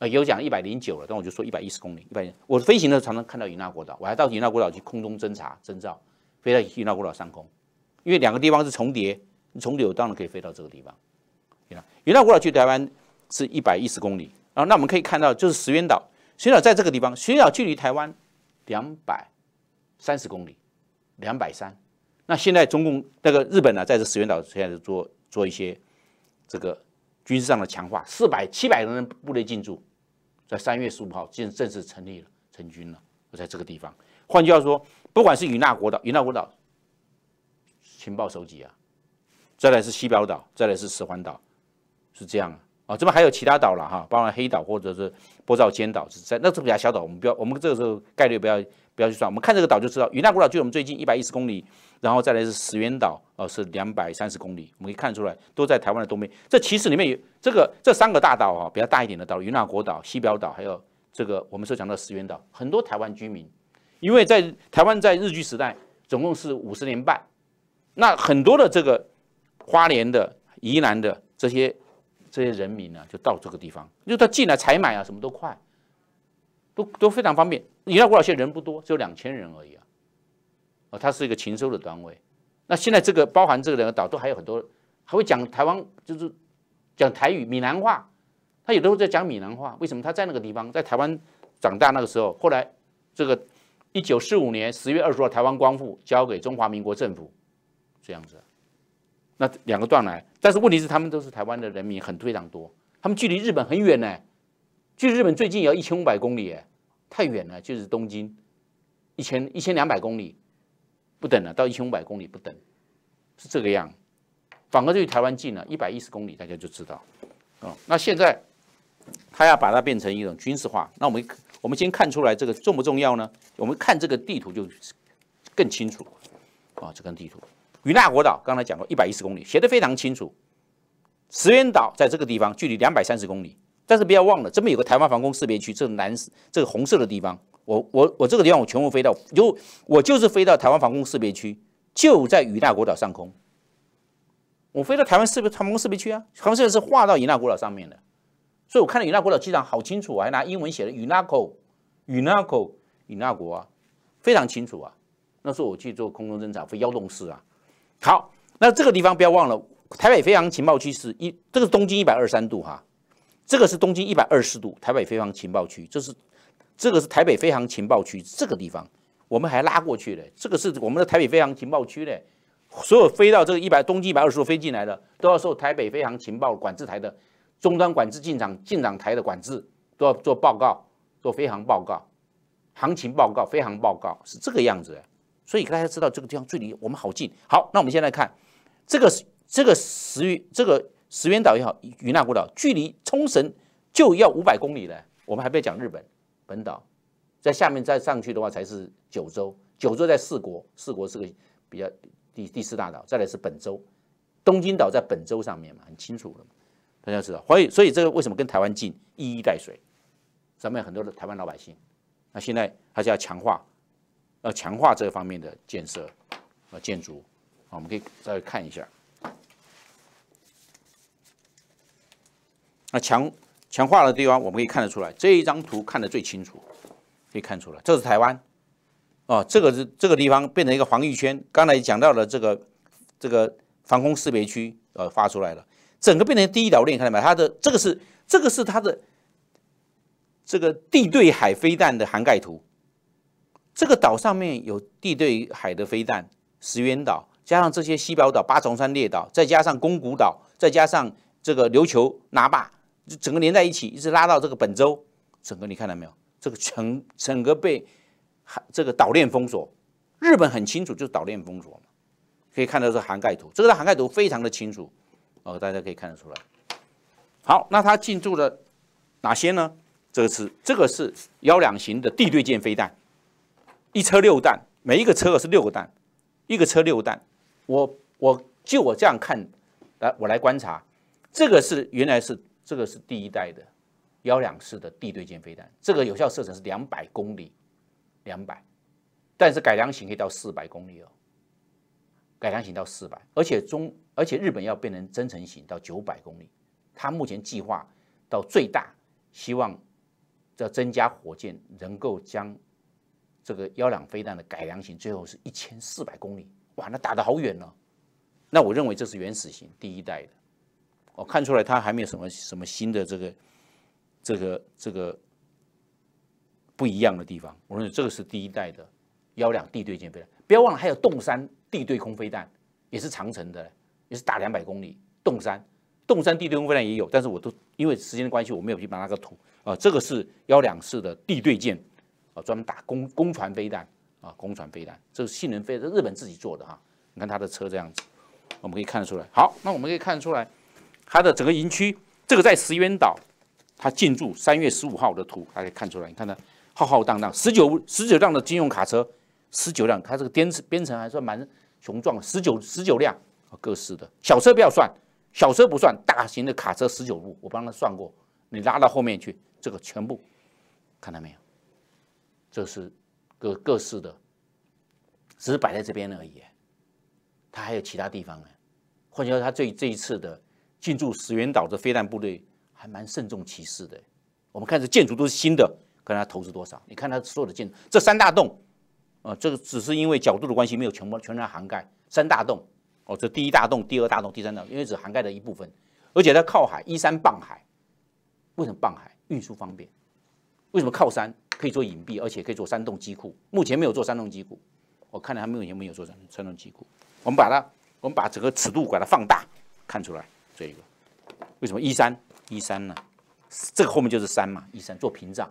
啊，有讲一百零九了，但我就说一百一十公里。一百，我飞行的时候常常看到宜纳国岛，我还到宜纳国岛去空中侦察、征兆，飞到宜纳国岛上空。因为两个地方是重叠，重叠当然可以飞到这个地方。你看，与那国岛去台湾是一百一十公里啊。那我们可以看到，就是石垣岛，石垣岛在这个地方，石垣岛距离台湾两百三十公里，两百三。那现在中共那个日本呢，在这石垣岛现在做做一些这个军事上的强化，四百七百人的部队进驻，在三月十五号正正式成立了成军了，在这个地方。换句话说，不管是与那国岛，与那国岛。情报收集啊，再来是西表岛，再来是石环岛，是这样啊。这边还有其他岛了哈，包括黑岛或者是波照尖岛是在，那这较小岛我们不要，我们这个时候概率不要不要去算。我们看这个岛就知道，与那古岛距我们最近一百一十公里，然后再来是石垣岛，呃是两百三十公里。我们可以看出来，都在台湾的东边。这其实里面有这个这三个大岛啊，比较大一点的岛，与那国岛、西表岛，还有这个我们所讲的石垣岛。很多台湾居民，因为在台湾在日据时代总共是五十年半。那很多的这个花莲的宜兰的这些这些人民呢，就到这个地方，因为他进来采买啊，什么都快，都都非常方便。宜兰古老现人不多，只有两千人而已啊。哦，它是一个禽收的单位。那现在这个包含这个两个岛，都还有很多还会讲台湾，就是讲台语、闽南话。他有的时候在讲闽南话，为什么他在那个地方，在台湾长大那个时候，后来这个一九四五年十月二十号，台湾光复，交给中华民国政府。这样子，那两个段来，但是问题是，他们都是台湾的人民，很非常多。他们距离日本很远呢，距日本最近也要一千五百公里，哎，太远了。就是东京，一千一千两百公里不等了，到一千五百公里不等，是这个样。反而就比台湾近了，一百一十公里，大家就知道，啊。那现在，他要把它变成一种军事化，那我们我们先看出来这个重不重要呢？我们看这个地图就更清楚，啊，这根地图。与那国岛刚才讲过一百一十公里，写的非常清楚。石垣岛在这个地方，距离两百三十公里。但是不要忘了，这边有个台湾防空识别区，这个蓝、这个红色的地方。我、我、我这个地方我全部飞到，就我就是飞到台湾防空识别区，就在与那国岛上空。我飞到台湾识别、台湾防空识别区啊，台湾识别是划到与那国岛上面的，所以我看到与那国岛机场好清楚，我还拿英文写的与那口与那口与那国啊，非常清楚啊。那时候我去做空中侦察，飞幺洞四啊。好，那这个地方不要忘了，台北飞航情报区是一，这个是东京一百二十三度哈，这个是东京一百二十度，台北飞航情报区，这是这个是台北飞航情报区，这个地方我们还拉过去的，这个是我们的台北飞航情报区嘞，所有飞到这个一百东京一百二十度飞进来的，都要受台北飞航情报管制台的终端管制进场进场台的管制，都要做报告，做飞航报告，行情报告，飞航报告是这个样子。所以大家知道这个地方距离我们好近。好，那我们先来看这个这个石鱼这个石原岛也好，与那古岛距离冲绳就要五百公里了。我们还不要讲日本本岛，在下面再上去的话才是九州。九州在四国，四国是个比较第第四大岛，再来是本州，东京岛在本州上面嘛，很清楚了嘛。大家知道，所以这个为什么跟台湾近一衣带水？咱们很多的台湾老百姓，那现在还是要强化。要强化这方面的建设，呃，建筑，我们可以再看一下。那强强化的地方，我们可以看得出来，这一张图看得最清楚，可以看出来，这是台湾，啊，这个是这个地方变成一个防御圈。刚才讲到了这个这个防空识别区，呃，发出来了，整个变成第一岛链，看到没？它的这个是这个是它的这个地对海飞弹的涵盖图。这个岛上面有地对海的飞弹，石垣岛加上这些西表岛、八重山列岛，再加上宫古岛，再加上这个琉球那就整个连在一起，一直拉到这个本州，整个你看到没有？这个全整个被海这个岛链封锁。日本很清楚，就是岛链封锁嘛。可以看到这涵盖图，这个涵盖图非常的清楚哦，大家可以看得出来。好，那它进驻了哪些呢？这个是这个是幺两型的地对舰飞弹。一车六弹，每一个车是六个弹，一个车六弹。我我就我这样看，来我来观察，这个是原来是这个是第一代的幺两式的地对舰飞弹，这个有效射程是两百公里，两百，但是改良型可以到四百公里哦，改良型到四百，而且中而且日本要变成增程型到九百公里，它目前计划到最大，希望要增加火箭能够将。这个幺两飞弹的改良型最后是一千四百公里，哇，那打得好远呢。那我认为这是原始型第一代的，我看出来它还没有什么什么新的这个这个这个不一样的地方。我认为这个是第一代的幺两地对舰飞弹。不要忘了，还有洞山地对空飞弹也是长城的，也是打两百公里。洞山洞山地对空飞弹也有，但是我都因为时间的关系，我没有去把那个图啊，这个是幺两式的地对舰。啊，专门打攻攻船飞弹啊，攻船飞弹，这是性能飞，这日本自己做的啊。你看他的车这样子，我们可以看得出来。好，那我们可以看得出来，他的整个营区，这个在石垣岛，他进驻三月十五号的图，大家看出来。你看他浩浩荡荡，十九十九辆的军用卡车，十九辆，他这个编编程还算蛮雄壮，十九十九辆啊，各式的小车不要算，小车不算，大型的卡车十九路，我帮他算过，你拉到后面去，这个全部看到没有？这是各各式的，只是摆在这边而已。他还有其他地方呢。或者说，他这这一次的进驻石垣岛的飞弹部队还蛮慎重其事的。我们看这建筑都是新的，看他投资多少。你看他所有的建筑，这三大栋，啊，这个只是因为角度的关系，没有全部、全然涵盖三大栋。哦，这第一大栋、第二大栋、第三洞，因为只涵盖了一部分。而且他靠海，依山傍海。为什么傍海？运输方便。为什么靠山？可以做隐蔽，而且可以做山洞机库。目前没有做山洞机库，我看了他们目前没有做山山洞机库。我们把它，我们把整个尺度把它放大，看出来这个为什么一山一山呢？这个后面就是山嘛，一山做屏障，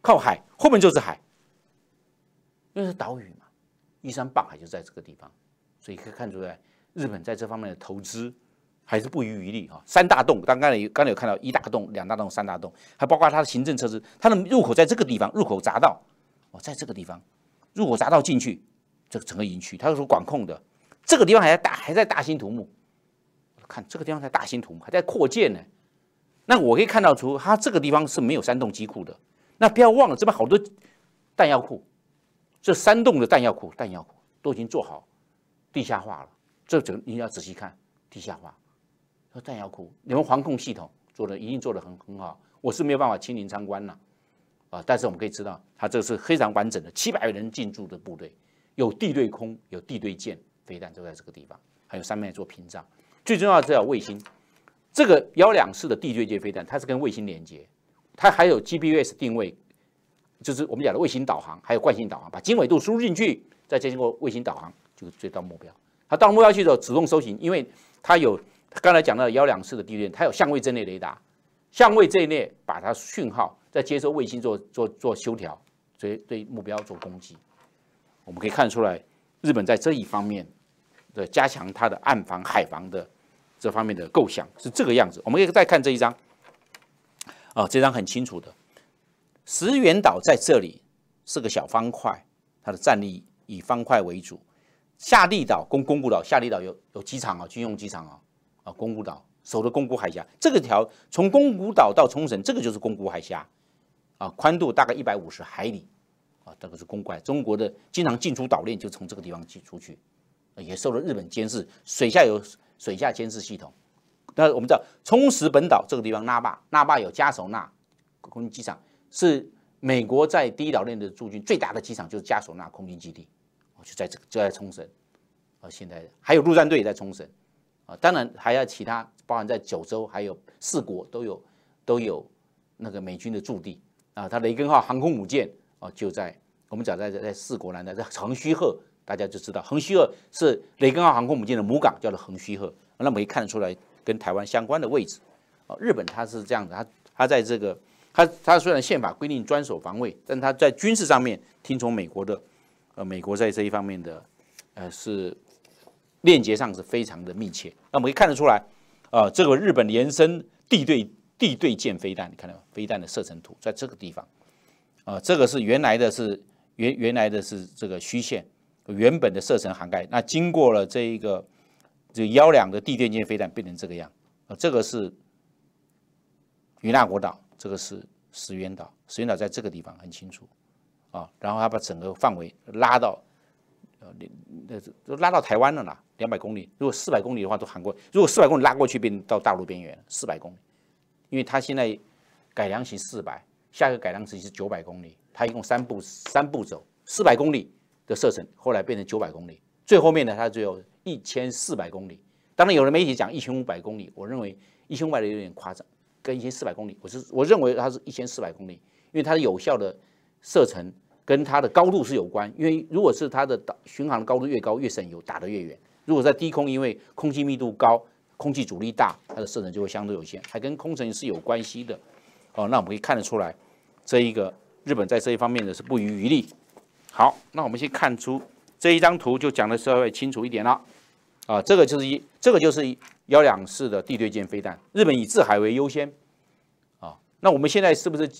靠海后面就是海，因为是岛屿嘛，一山傍海就在这个地方，所以可以看出来日本在这方面的投资。还是不遗余力哈，三大洞，刚刚有，刚才有看到一大洞、两大洞、三大洞，还包括它的行政设施，它的入口在这个地方，入口匝道，哦，在这个地方，入口匝道进去，这整个营区，它是管控的？这个地方还在大，还在大兴土木。看这个地方在大兴土，木还在扩建呢。那我可以看到出，它这个地方是没有三栋机库的。那不要忘了，这边好多弹药库，这三栋的弹药库、弹药库都已经做好地下化了。这整你要仔细看，地下化。弹药库，你们防控系统做的一定做的很很好，我是没有办法亲临参观了，啊，但是我们可以知道，它这个是非常完整的，七百人进驻的部队，有地对空，有地对舰，飞弹都在这个地方，还有上面做屏障，最重要是要卫星，这个幺两式的地对舰飞弹，它是跟卫星连接，它还有 GPS 定位，就是我们讲的卫星导航，还有惯性导航，把经纬度输入进去，再经过卫星导航，就追到目标，它到目标去之后，自动搜寻，因为它有。刚才讲到幺两次的地震，它有相位阵列雷达，相位阵列把它讯号在接收卫星做做做修调，所以对目标做攻击。我们可以看出来，日本在这一方面的加强它的岸防、海防的这方面的构想是这个样子。我们可以再看这一张，啊，这张很清楚的，石垣岛在这里是个小方块，它的战力以方块为主。下地岛跟宫古岛，下地岛有有机场啊，军用机场啊。啊，宫古岛守着宫古海峡，这个条从宫古岛到冲绳，这个就是宫古海峡，啊，宽度大概一百五十海里，啊，这个是公怪。中国的经常进出岛链就从这个地方进出去，也受了日本监视，水下有水下监视系统。那我们知道冲绳本岛这个地方拉霸，拉霸有加索纳空军机场，是美国在第一岛链的驻军最大的机场，就是加索纳空军基地，就在这就在冲绳，啊，现在还有陆战队也在冲绳。啊，当然还要其他，包含在九州，还有四国都有都有那个美军的驻地啊。它“雷根号”航空母舰哦就在我们讲在在四国呢，在横须贺，大家就知道横须贺是“雷根号”航空母舰的母港，叫做横须贺。那么可以看得出来，跟台湾相关的位置啊。日本它是这样的，它它在这个它它虽然宪法规定专守防卫，但它在军事上面听从美国的，呃，美国在这一方面的呃是。链接上是非常的密切，那我们可以看得出来，呃，这个日本延伸地对地对舰飞弹，你看到飞弹的射程图在这个地方，啊，这个是原来的是原原来的是这个虚线，原本的射程涵盖，那经过了这一个这幺两个地对舰飞弹变成这个样，呃，这个是与那国岛，这个是石垣岛，石垣岛在这个地方很清楚，啊，然后它把整个范围拉到呃那那都拉到台湾了啦，两百公里，如果四百公里的话都喊过，如果四百公里拉过去变到大陆边缘四百公里，因为它现在改良型四百，下一个改良型是九百公里，它一共三步三步走，四百公里的射程，后来变成九百公里，最后面呢它只有一千四百公里。当然，有的媒体讲一千五百公里，我认为一千五百的有点夸张，跟一千四百公里，我是我认为它是一千四百公里，因为它的有效的射程跟它的高度是有关，因为如果是它的巡航的高度越高越省油，打得越远。如果在低空，因为空气密度高，空气阻力大，它的射程就会相对有限，还跟空层是有关系的。哦，那我们可以看得出来，这一个日本在这一方面呢是不遗余力。好，那我们先看出这一张图，就讲的稍微清楚一点了。啊，这个就是一，这个就是幺两式的地对舰飞弹。日本以自海为优先。啊，那我们现在是不是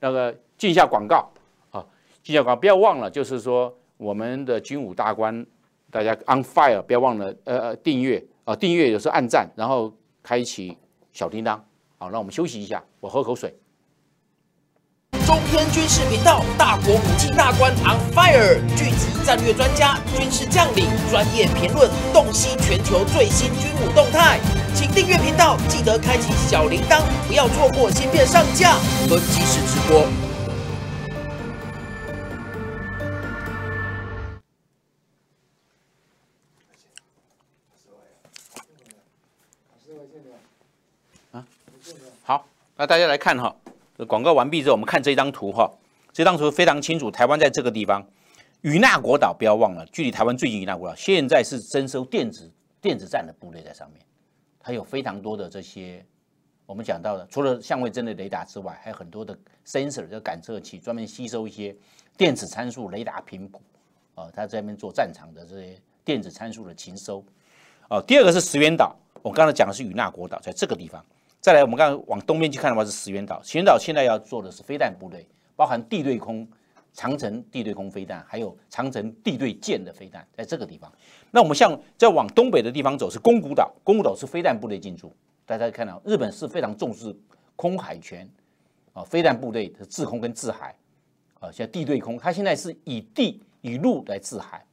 那个进下广告啊？进下广告，不要忘了，就是说我们的军武大官大家 on fire，不要忘了，呃呃，订阅啊，订阅，有时候按赞，然后开启小叮当，好，让我们休息一下，我喝口水。中天军事频道，大国武器大观 o n fire，聚集战略专家、军事将领，专业评论，洞悉全球最新军武动态，请订阅频道，记得开启小铃铛，不要错过芯片上架和即时直播。那大家来看哈，广告完毕之后，我们看这张图哈。这张图非常清楚，台湾在这个地方，与那国岛不要忘了，距离台湾最近与那国岛，现在是征收电子电子战的部队在上面，它有非常多的这些，我们讲到的，除了相位针的雷达之外，还有很多的 sensor，这感测器专门吸收一些电子参数、雷达频谱，啊，它那边做战场的这些电子参数的勤收。哦，第二个是石垣岛，我刚才讲的是与那国岛，在这个地方。再来，我们刚刚往东边去看的话是石垣岛。石垣岛现在要做的是飞弹部队，包含地对空长城地对空飞弹，还有长城地对舰的飞弹，在这个地方。那我们像在往东北的地方走，是宫古岛。宫古岛是飞弹部队进驻。大家看到，日本是非常重视空海权啊，飞弹部队的制空跟制海啊，像地对空，它现在是以地以陆来制海，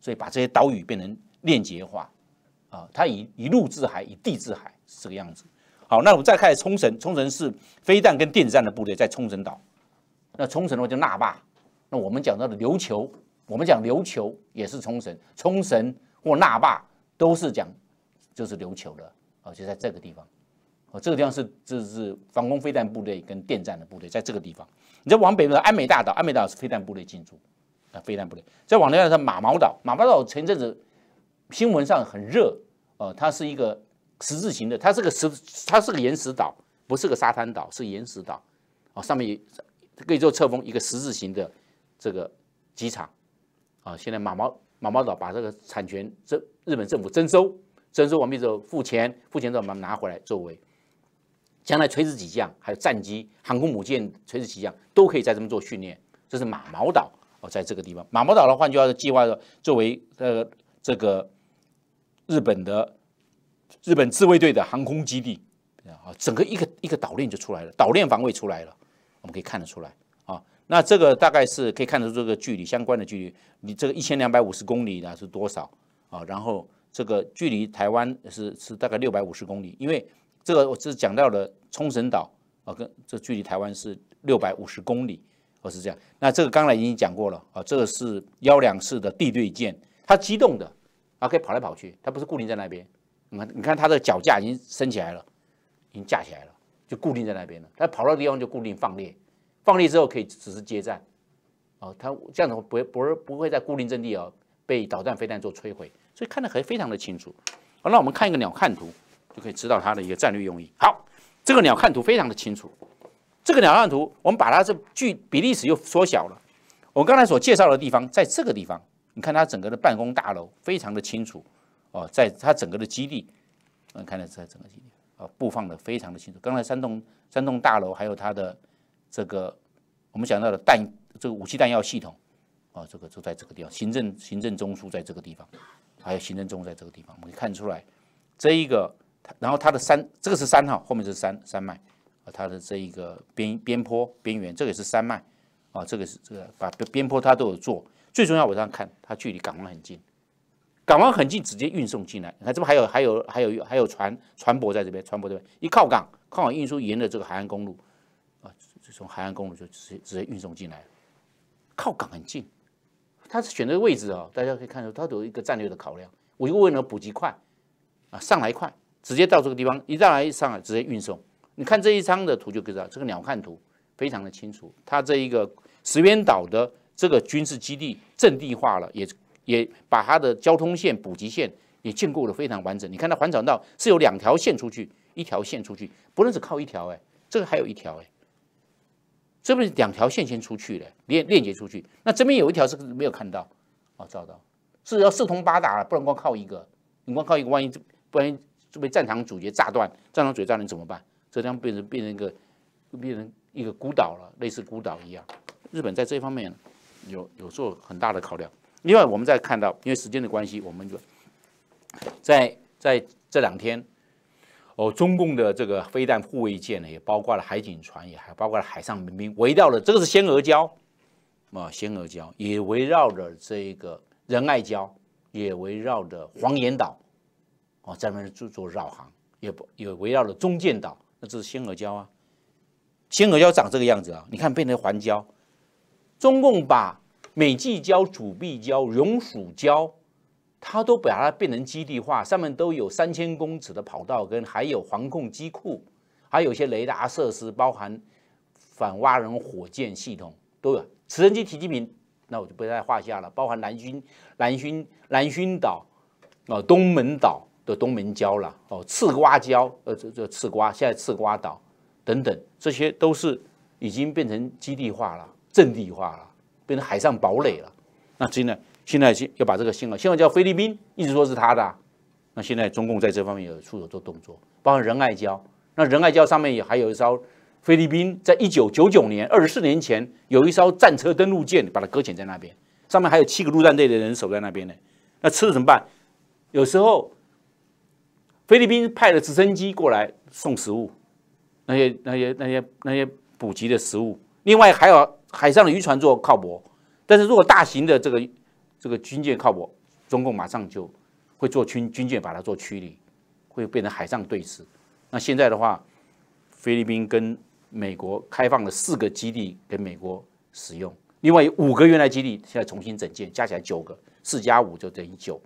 所以把这些岛屿变成链接化啊，它以以陆制海，以地制海是这个样子。好，那我们再看冲绳。冲绳是飞弹跟电子战的部队在冲绳岛。那冲绳的话就那霸。那我们讲到的琉球，我们讲琉球也是冲绳。冲绳或那霸都是讲就是琉球的，啊，就在这个地方。啊，这个地方是这是防空飞弹部队跟电站的部队在这个地方。你再往北的安美大岛，安美大岛是飞弹部队进驻啊，飞弹部队。再往南是马毛岛，马毛岛前阵子新闻上很热，呃，它是一个。十字形的，它是个石，它是个岩石岛，不是个沙滩岛，是岩石岛，啊，上面可以做侧峰一个十字形的这个机场，啊，现在马毛马毛岛把这个产权这日本政府征收，征收完毕之后付钱，付钱之后把它拿回来作为将来垂直起降，还有战机、航空母舰垂直起降都可以在这么做训练，这是马毛岛，哦，在这个地方，马毛岛的话，就要计划着作为呃这个日本的。日本自卫队的航空基地啊，整个一个一个岛链就出来了，岛链防卫出来了，我们可以看得出来啊。那这个大概是可以看得出这个距离相关的距离，你这个一千两百五十公里呢是多少啊？然后这个距离台湾是是大概六百五十公里，因为这个我是讲到了冲绳岛啊，跟这距离台湾是六百五十公里，我是这样。那这个刚才已经讲过了啊，这个是幺两式的地对舰，它机动的啊，可以跑来跑去，它不是固定在那边。你看，你看它的脚架已经升起来了，已经架起来了，就固定在那边了。它跑到地方就固定放列，放列之后可以只是接站。哦，它这样子不不不会在固定阵地哦被导弹、飞弹做摧毁，所以看得很非常的清楚。好，那我们看一个鸟瞰图就可以知道它的一个战略用意。好，这个鸟瞰图非常的清楚，这个鸟瞰图我们把它这距比例尺又缩小了。我们刚才所介绍的地方在这个地方，你看它整个的办公大楼非常的清楚。哦，在它整个的基地，能看看出来整个基地啊，布放的非常的清楚。刚才三栋三栋大楼，还有它的这个我们讲到的弹这个武器弹药系统啊，这个就在这个地方。行政行政中枢在这个地方，还有行政中在这个地方，我们可以看出来这一个，然后它的山，这个是山哈，后面是山山脉，啊，它的这一个边边坡边缘，这个也是山脉啊，这个是这个把边坡它都有做。最重要我这样看，它距离港湾很近。港湾很近，直接运送进来。你看，这不还有还有还有还有船，船舶在这边，船舶这边一靠港，靠港运输沿着这个海岸公路，啊，就从海岸公路就直接直接运送进来。靠港很近，它是选这个位置啊，大家可以看到，它有一个战略的考量。我就为了补给快，啊，上来快，直接到这个地方，一上来一上来直接运送。你看这一张的图就知道，这个鸟瞰图非常的清楚，它这一个石垣岛的这个军事基地阵地化了，也。也把它的交通线、补给线也建构的非常完整。你看，它环岛道是有两条线出去，一条线出去不能只靠一条，哎，这个还有一条，哎，这不是两条线先出去的链链接出去。那这边有一条是没有看到，哦，找到是要四通八达了，不能光靠一个。你光靠一个，万一这万一就被战场阻截炸断，战场阻炸能怎么办？浙江变成变成一个变成一个孤岛了，类似孤岛一样。日本在这一方面有有做很大的考量。另外，我们再看到，因为时间的关系，我们就在在这两天，哦，中共的这个飞弹护卫舰呢，也包括了海警船，也还包括了海上民兵，围绕了这个是仙娥礁啊，仙娥礁也围绕着这个仁爱礁，也围绕着黄岩岛，哦，在那做做绕航，也不也围绕了中建岛，那这是仙娥礁啊，仙娥礁长这个样子啊，你看变成环礁，中共把。美济礁、渚碧礁、榕属礁，它都把它变成基地化，上面都有三千公尺的跑道跟，还有防控机库，还有些雷达设施，包含反蛙人火箭系统，都有。直升机体积坪，那我就不在话下了。包含南薰、南薰、南薰岛，哦，东门岛的东门礁了，哦，刺瓜礁，呃，这这刺瓜，现在刺瓜岛等等，这些都是已经变成基地化了，阵地化了。变成海上堡垒了，那现在现在要把这个信号，信号叫菲律宾一直说是他的，那现在中共在这方面有出手做动作，包括仁爱礁。那仁爱礁上面也还有一艘菲律宾，在一九九九年二十四年前有一艘战车登陆舰把它搁浅在那边，上面还有七个陆战队的人守在那边呢。那吃了怎么办？有时候菲律宾派了直升机过来送食物，那些那些那些那些补给的食物，另外还有。海上的渔船做靠泊，但是如果大型的这个这个军舰靠泊，中共马上就会做军军舰把它做驱离，会变成海上对峙。那现在的话，菲律宾跟美国开放了四个基地给美国使用，另外有五个原来基地现在重新整建，加起来九个，四加五就等于九。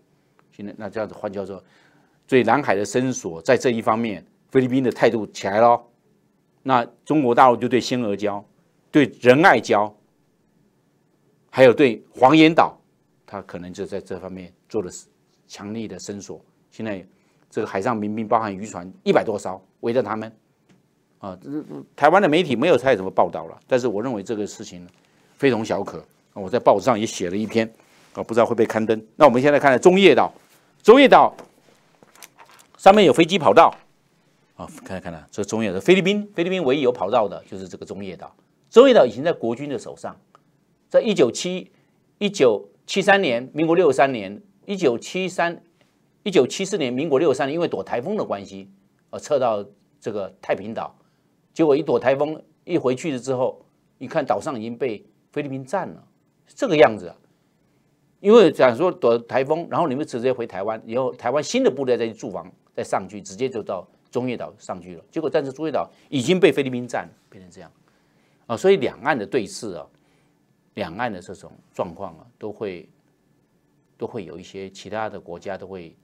现在那这样子换叫做，所以南海的深索在这一方面，菲律宾的态度起来了，那中国大陆就对仙鹅礁。对仁爱礁，还有对黄岩岛，他可能就在这方面做了强力的伸索。现在这个海上民兵包含渔船一百多艘围着他们啊！台湾的媒体没有太怎么报道了，但是我认为这个事情非同小可。我在报纸上也写了一篇啊，不知道会被刊登。那我们现在看看中业岛，中业岛上面有飞机跑道啊！看看看来，这中业的菲律宾，菲律宾唯一有跑道的就是这个中业岛。中越岛已经在国军的手上，在一九七一九七三年，民国六十三年，一九七三一九七四年，民国六十三年，因为躲台风的关系，呃，撤到这个太平岛，结果一躲台风，一回去了之后，一看岛上已经被菲律宾占了，这个样子。因为假如说躲台风，然后你们直接回台湾，以后台湾新的部队再去驻防，再上去直接就到中越岛上去了。结果，但是中越岛已经被菲律宾占了，变成这样。啊，所以两岸的对峙啊，两岸的这种状况啊，都会都会有一些其他的国家都会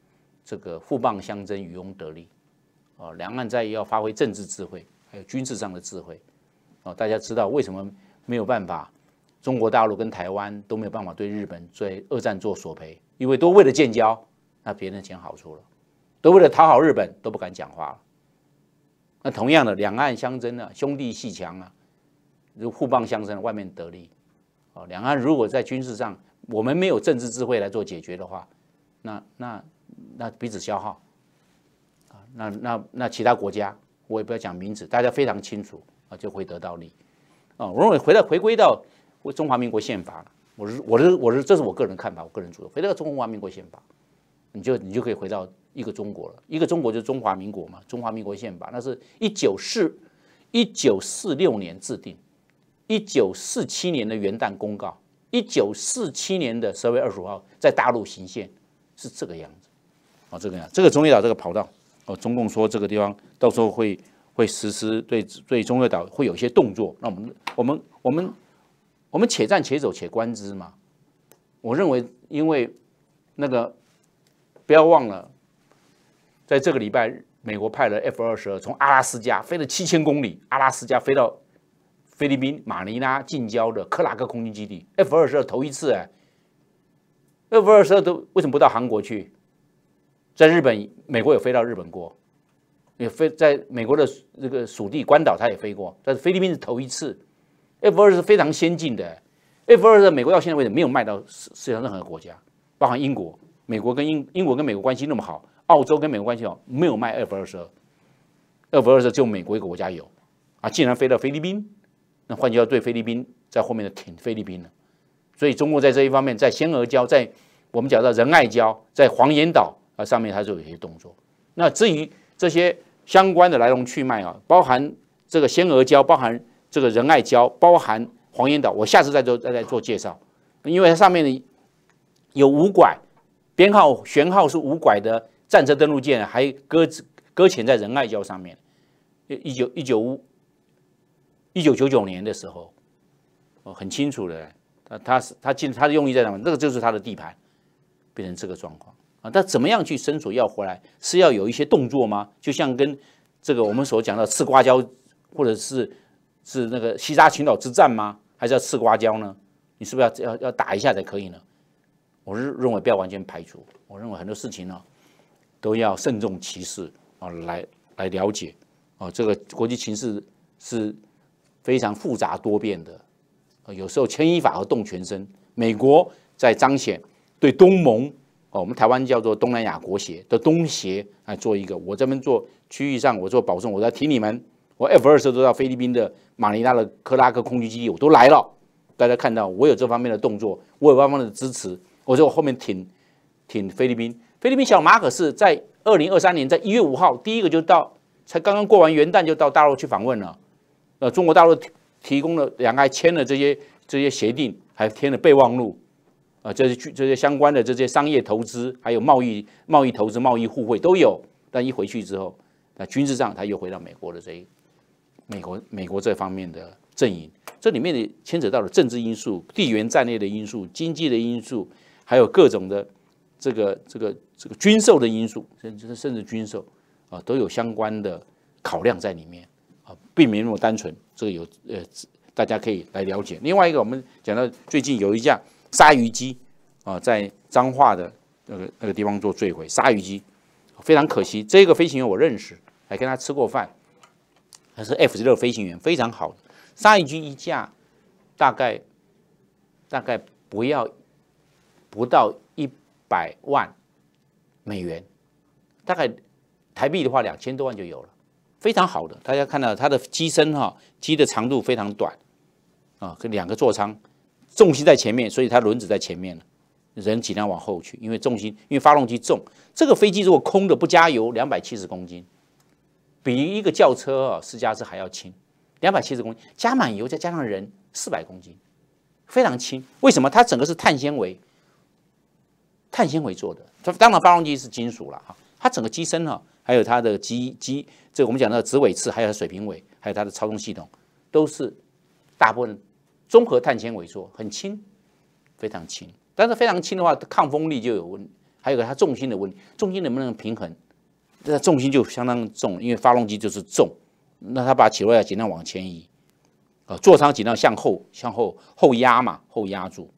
这个互棒相争，渔翁得利。啊，两岸在要发挥政治智慧，还有军事上的智慧。啊，大家知道为什么没有办法？中国大陆跟台湾都没有办法对日本在二战做索赔，因为都为了建交，那别人捡好处了，都为了讨好日本都不敢讲话了。那同样的，两岸相争啊，兄弟阋墙啊。如互帮相生，外面得利，哦，两岸如果在军事上我们没有政治智慧来做解决的话，那那那彼此消耗，啊，那那那其他国家，我也不要讲名字，大家非常清楚啊，就会得到利，啊，我认为回到回归到中华民国宪法，我是我是我是这是我个人看法，我个人主义。回到中华民国宪法，你就你就可以回到一个中国了，一个中国就是中华民国嘛，中华民国宪法，那是一九四一九四六年制定。一九四七年的元旦公告，一九四七年的十二月二十五号在大陆行线是这个样子，哦，这个样，这个中越岛这个跑道，哦，中共说这个地方到时候会会实施对对中越岛会有一些动作，那我们我们我们我们且战且走且观之嘛，我认为因为那个不要忘了，在这个礼拜，美国派了 F 二十二从阿拉斯加飞了七千公里，阿拉斯加飞到。菲律宾马尼拉近郊的克拉克空军基地，F 二十二头一次哎，F 二十二都为什么不到韩国去？在日本，美国有飞到日本过，也飞在美国的这个属地关岛，它也飞过。但是菲律宾是头一次，F 二是非常先进的，F 二的美国到现在为止没有卖到世世界上任何国家，包含英国。美国跟英英国跟美国关系那么好，澳洲跟美国关系好，没有卖 F 二十二，F 二十二就美国一个国家有，啊，竟然飞到菲律宾。那换句话对菲律宾在后面的挺菲律宾呢？所以中国在这一方面，在仙娥礁，在我们讲到仁爱礁，在黄岩岛啊上面，它就有一些动作。那至于这些相关的来龙去脉啊，包含这个仙娥礁，包含这个仁爱礁，包含黄岩岛，我下次再做再再做介绍，因为它上面有五拐，编号舷号是五拐的战车登陆舰，还搁搁浅在仁爱礁上面，一九一九五。一九九九年的时候，我很清楚的，他他是他进他的用意在哪那个就是他的地盘，变成这个状况啊！他怎么样去伸手要回来？是要有一些动作吗？就像跟这个我们所讲的赤瓜礁，或者是是那个西沙群岛之战吗？还是要赤瓜礁呢？你是不是要要要打一下才可以呢？我是认为不要完全排除，我认为很多事情呢，都要慎重其事啊，来来了解啊，这个国际情势是。非常复杂多变的，呃，有时候牵一发而动全身。美国在彰显对东盟，哦，我们台湾叫做东南亚国协的东协来做一个，我这边做区域上，我做保证，我在挺你们，我 F 二十都到菲律宾的马尼拉的克拉克空军基地，我都来了。大家看到我有这方面的动作，我有官方的支持，我说我后面挺挺菲律宾，菲律宾小马可是在二零二三年在一月五号，第一个就到，才刚刚过完元旦就到大陆去访问了。呃，中国大陆提供了，两岸签了这些这些协定，还签了备忘录，啊，这些这些相关的这些商业投资，还有贸易贸易投资、贸易互惠都有。但一回去之后，那军事上他又回到美国的这美国美国这方面的阵营。这里面的牵扯到了政治因素、地缘战略的因素、经济的因素，还有各种的这个这个这个军售的因素，甚至甚至军售啊，都有相关的考量在里面。并没那么单纯，这个有呃，大家可以来了解。另外一个，我们讲到最近有一架鲨鱼机啊，在彰化的那个那个地方做坠毁，鲨鱼机非常可惜。这个飞行员我认识，还跟他吃过饭，他是 F 十六飞行员，非常好。鲨鱼机一架大概大概不要不到一百万美元，大概台币的话两千多万就有了。非常好的，大家看到它的机身哈，机的长度非常短，啊，这两个座舱重心在前面，所以它轮子在前面了，人尽量往后去，因为重心，因为发动机重。这个飞机如果空的不加油，两百七十公斤，比一个轿车啊私家车还要轻，两百七十公斤，加满油再加上人四百公斤，非常轻。为什么？它整个是碳纤维，碳纤维做的，它当然发动机是金属了哈，它整个机身呢。还有它的机机，这我们讲到直尾刺，还有水平尾，还有它的操纵系统，都是大部分综合碳纤维做，很轻，非常轻。但是非常轻的话，抗风力就有问，还有个它重心的问题，重心能不能平衡？那重心就相当重，因为发动机就是重，那它把起落架尽量往前移，啊，座舱尽量向后，向后后压嘛，后压住，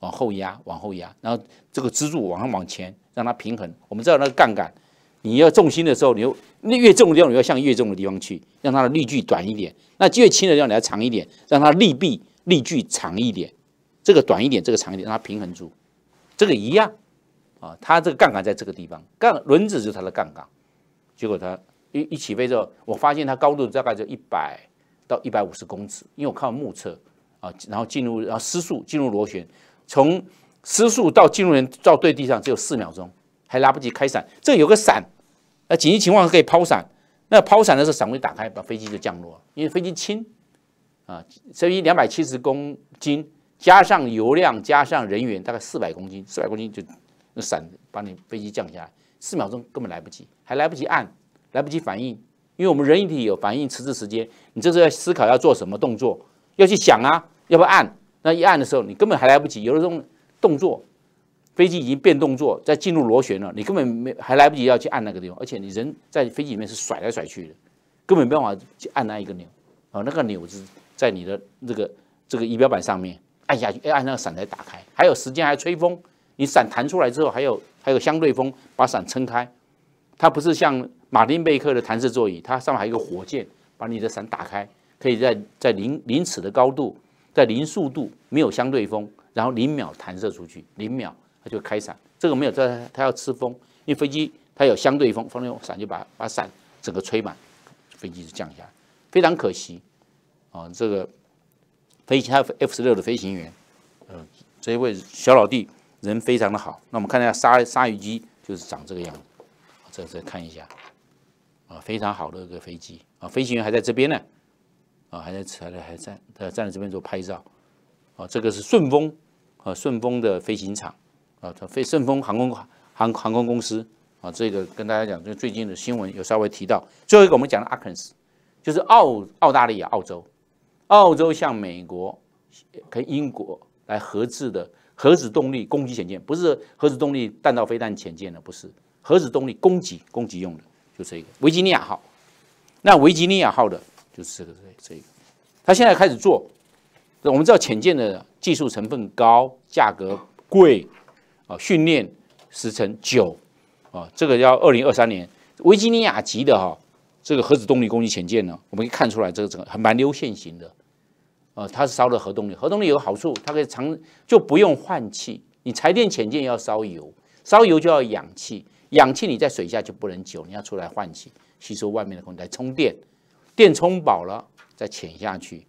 往后压，往后压，然后这个支柱往上往前，让它平衡。我们知道那个杠杆。你要重心的时候，你就那越重的地方，你要向越重的地方去，让它的力距短一点；那越轻的方，你要长一点，让它力臂力距长一点，这个短一点，这个长一点，让它平衡住。这个一样啊，它这个杠杆在这个地方，杠轮子就是它的杠杆。结果它一一起飞之后，我发现它高度大概就一百到一百五十公尺，因为我靠目测啊，然后进入然后失速进入螺旋，从失速到进入人到对地上只有四秒钟。还来不及开伞，这有个伞，呃，紧急情况可以抛伞。那抛伞的时候，伞会打开，把飞机就降落。因为飞机轻啊，所以两百七十公斤加上油量加上人员大概四百公斤，四百公斤就那伞把你飞机降下来。四秒钟根本来不及，还来不及按，来不及反应，因为我们人体有反应迟滞时间。你这是在思考要做什么动作，要去想啊，要不按。那一按的时候，你根本还来不及，有的这种动作。飞机已经变动作，在进入螺旋了，你根本没还来不及要去按那个地方，而且你人在飞机里面是甩来甩去的，根本没办法按那一个钮。哦，那个钮是在你的这个这个仪表板上面按下去，哎，按那个伞才打开。还有时间，还吹风。你伞弹出来之后，还有还有相对风把伞撑开。它不是像马丁贝克的弹射座椅，它上面还有一个火箭把你的伞打开，可以在在零零尺的高度，在零速度没有相对风，然后零秒弹射出去，零秒。他就开伞，这个没有，这他要吃风，因为飞机它有相对风，风力伞就把把伞整个吹满，飞机就降下来。非常可惜，啊，这个飞机他 F 十六的飞行员，呃，这一位小老弟人非常的好。那我们看一下鲨鲨鱼机，就是长这个样子，这再看一下，啊，非常好的一个飞机啊，飞行员还在这边呢，啊，还在还在还在，呃站在这边做拍照，啊，这个是顺丰啊，顺丰的飞行场。啊，飞顺丰航空航航空公司啊，这个跟大家讲，就最近的新闻有稍微提到最后一个，我们讲的 a 阿 n s 就是澳澳大利亚澳洲，澳洲向美国跟英国来合制的核子动力攻击潜舰，不是核子动力弹道飞弹潜舰的，不是核子动力攻击攻击用的，就这个维吉尼亚号，那维吉尼亚号的，就是这个这这个，他现在开始做，我们知道潜舰的技术成分高，价格贵。啊，训练时程九，啊，这个要二零二三年维吉尼亚级的哈，这个核子动力攻击潜舰呢，我们可以看出来，这个整个还蛮流线型的，呃，它是烧的核动力，核动力有个好处，它可以长就不用换气。你柴电潜舰要烧油，烧油就要氧气，氧气你在水下就不能久，你要出来换气，吸收外面的空气来充电，电充饱了再潜下去，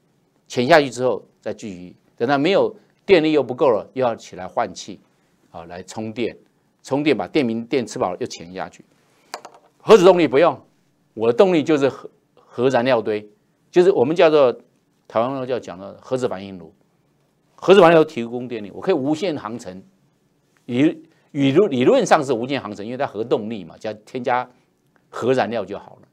潜下去之后再继续，等它没有电力又不够了，又要起来换气。啊，来充电，充电把电瓶电吃饱了又潜下去。核子动力不用，我的动力就是核核燃料堆，就是我们叫做台湾话叫讲的核子反应炉，核子反应炉提供电力，我可以无限航程，理理理论上是无限航程，因为它核动力嘛，加添加核燃料就好了。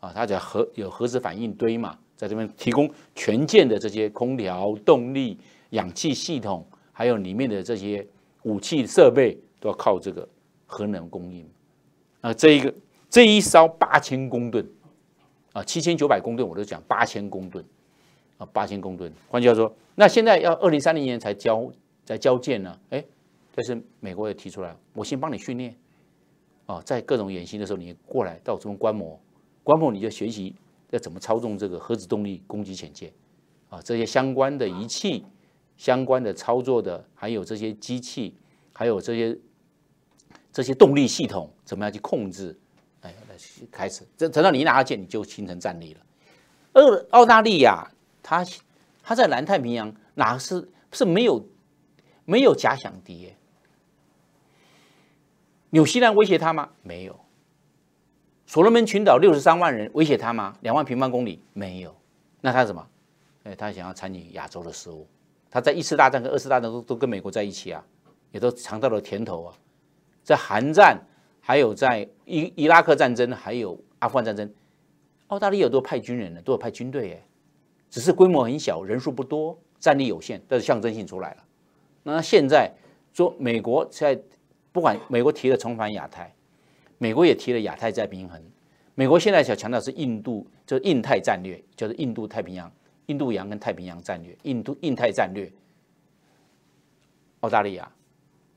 啊，它叫核有核子反应堆嘛，在这边提供全舰的这些空调、动力、氧气系统，还有里面的这些。武器设备都要靠这个核能供应，啊，这一个这一艘八千公吨，啊，七千九百公吨我都讲八千公吨，啊，八千公吨。换句话说，那现在要二零三零年才交才交建呢，哎，但是美国也提出来，我先帮你训练，啊，在各种演习的时候，你过来到我这边观摩，观摩你就学习要怎么操纵这个核子动力攻击潜舰。啊，这些相关的仪器。相关的操作的，还有这些机器，还有这些这些动力系统，怎么样去控制？哎，来开始，这等到你拿到剑，你就形成战力了。而澳大利亚，它它在南太平洋，哪是是没有没有假想敌？耶。纽西兰威胁它吗？没有。所罗门群岛六十三万人威胁他吗？两万平方公里没有。那他什么？哎，他想要参与亚洲的事务。他在一次大战跟二次大战都都跟美国在一起啊，也都尝到了甜头啊，在韩战，还有在伊伊拉克战争，还有阿富汗战争，澳大利亚都派军人了，都有派军队哎，只是规模很小，人数不多，战力有限，但是象征性出来了。那现在说美国在不管美国提了重返亚太，美国也提了亚太再平衡，美国现在想强调是印度，就是印太战略，叫做印度太平洋。印度洋跟太平洋战略、印度、印太战略、澳大利亚、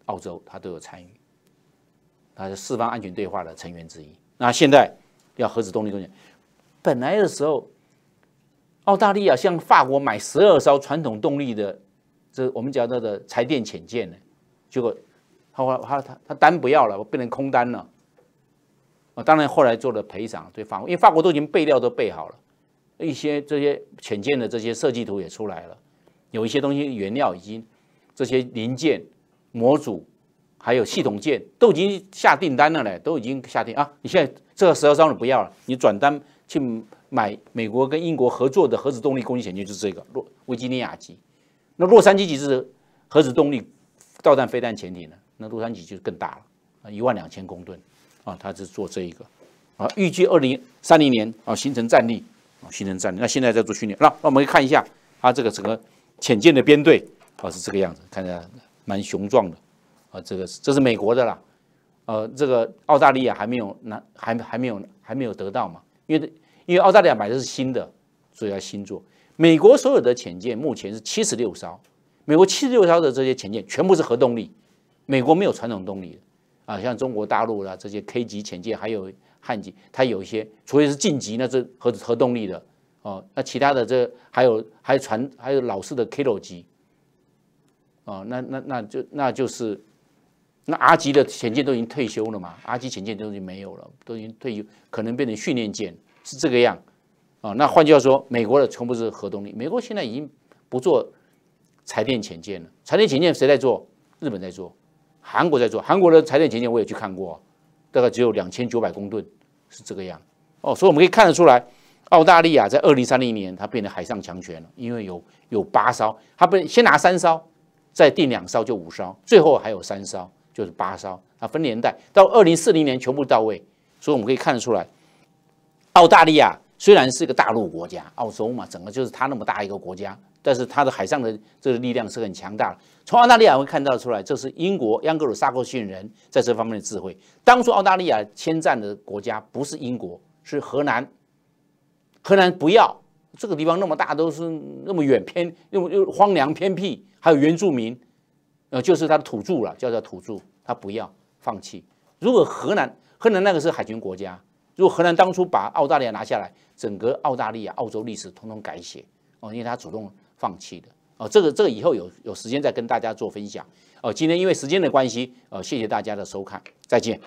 澳洲，他都有参与，他是四方安全对话的成员之一。那现在要核子动力工点，本来的时候澳大利亚向法国买十二艘传统动力的，这我们讲那个柴电浅舰呢，结果他他他他单不要了，变成空单了。啊，当然后来做了赔偿对法国，因为法国都已经备料都备好了。一些这些潜见的这些设计图也出来了，有一些东西原料已经，这些零件、模组，还有系统件都已经下订单了嘞，都已经下定啊！你现在这个十二商你不要了，你转单去买美国跟英国合作的核子动力攻击潜艇，就是这个洛维吉尼亚级。那洛杉矶级是核子动力导弹飞弹潜艇呢，那洛杉矶就更大了，啊，一万两千公吨，啊，它是做这一个，啊，预计二零三零年啊形成战力。形成战略。那现在在做训练，那那我们看一下，它这个整个潜舰的编队，啊，是这个样子，看起来蛮雄壮的。啊，这个是这是美国的啦，呃，这个澳大利亚还没有，拿，还还没有还没有得到嘛？因为因为澳大利亚买的是新的，所以要新做。美国所有的潜舰目前是七十六艘，美国七十六艘的这些潜舰全部是核动力，美国没有传统动力的啊，像中国大陆啦这些 K 级潜舰还有。焊机，它有一些，除非是晋级，那是核核动力的哦。那其他的这还有还有船，还有老式的 Kilo 级哦。那那那就那就是那 R 级的潜舰都已经退休了嘛？R 级潜舰都已经没有了，都已经退休，可能变成训练舰是这个样哦。那换句话说，美国的全部是核动力，美国现在已经不做柴电潜艇了。柴电潜艇谁在做？日本在做，韩国在做。韩国的柴电潜艇我也去看过。大概只有两千九百公吨是这个样哦，所以我们可以看得出来，澳大利亚在二零三零年它变得海上强权了，因为有有八艘，它不先拿三艘，再订两艘就五艘，最后还有三艘就是八艘，它分年代到二零四零年全部到位，所以我们可以看得出来，澳大利亚。虽然是一个大陆国家，澳洲嘛，整个就是它那么大一个国家，但是它的海上的这个力量是很强大。从澳大利亚会看到出来，这是英国、盎格鲁撒克逊人在这方面的智慧。当初澳大利亚迁占的国家不是英国，是荷兰。荷兰不要这个地方那么大，都是那么远偏，又又荒凉偏僻，还有原住民，呃，就是他的土著了，叫做土著，他不要放弃。如果荷兰，荷兰那个是海军国家。如果荷兰当初把澳大利亚拿下来，整个澳大利亚、澳洲历史统统改写哦，因为他主动放弃的哦，这个这个以后有有时间再跟大家做分享哦。今天因为时间的关系，呃，谢谢大家的收看，再见。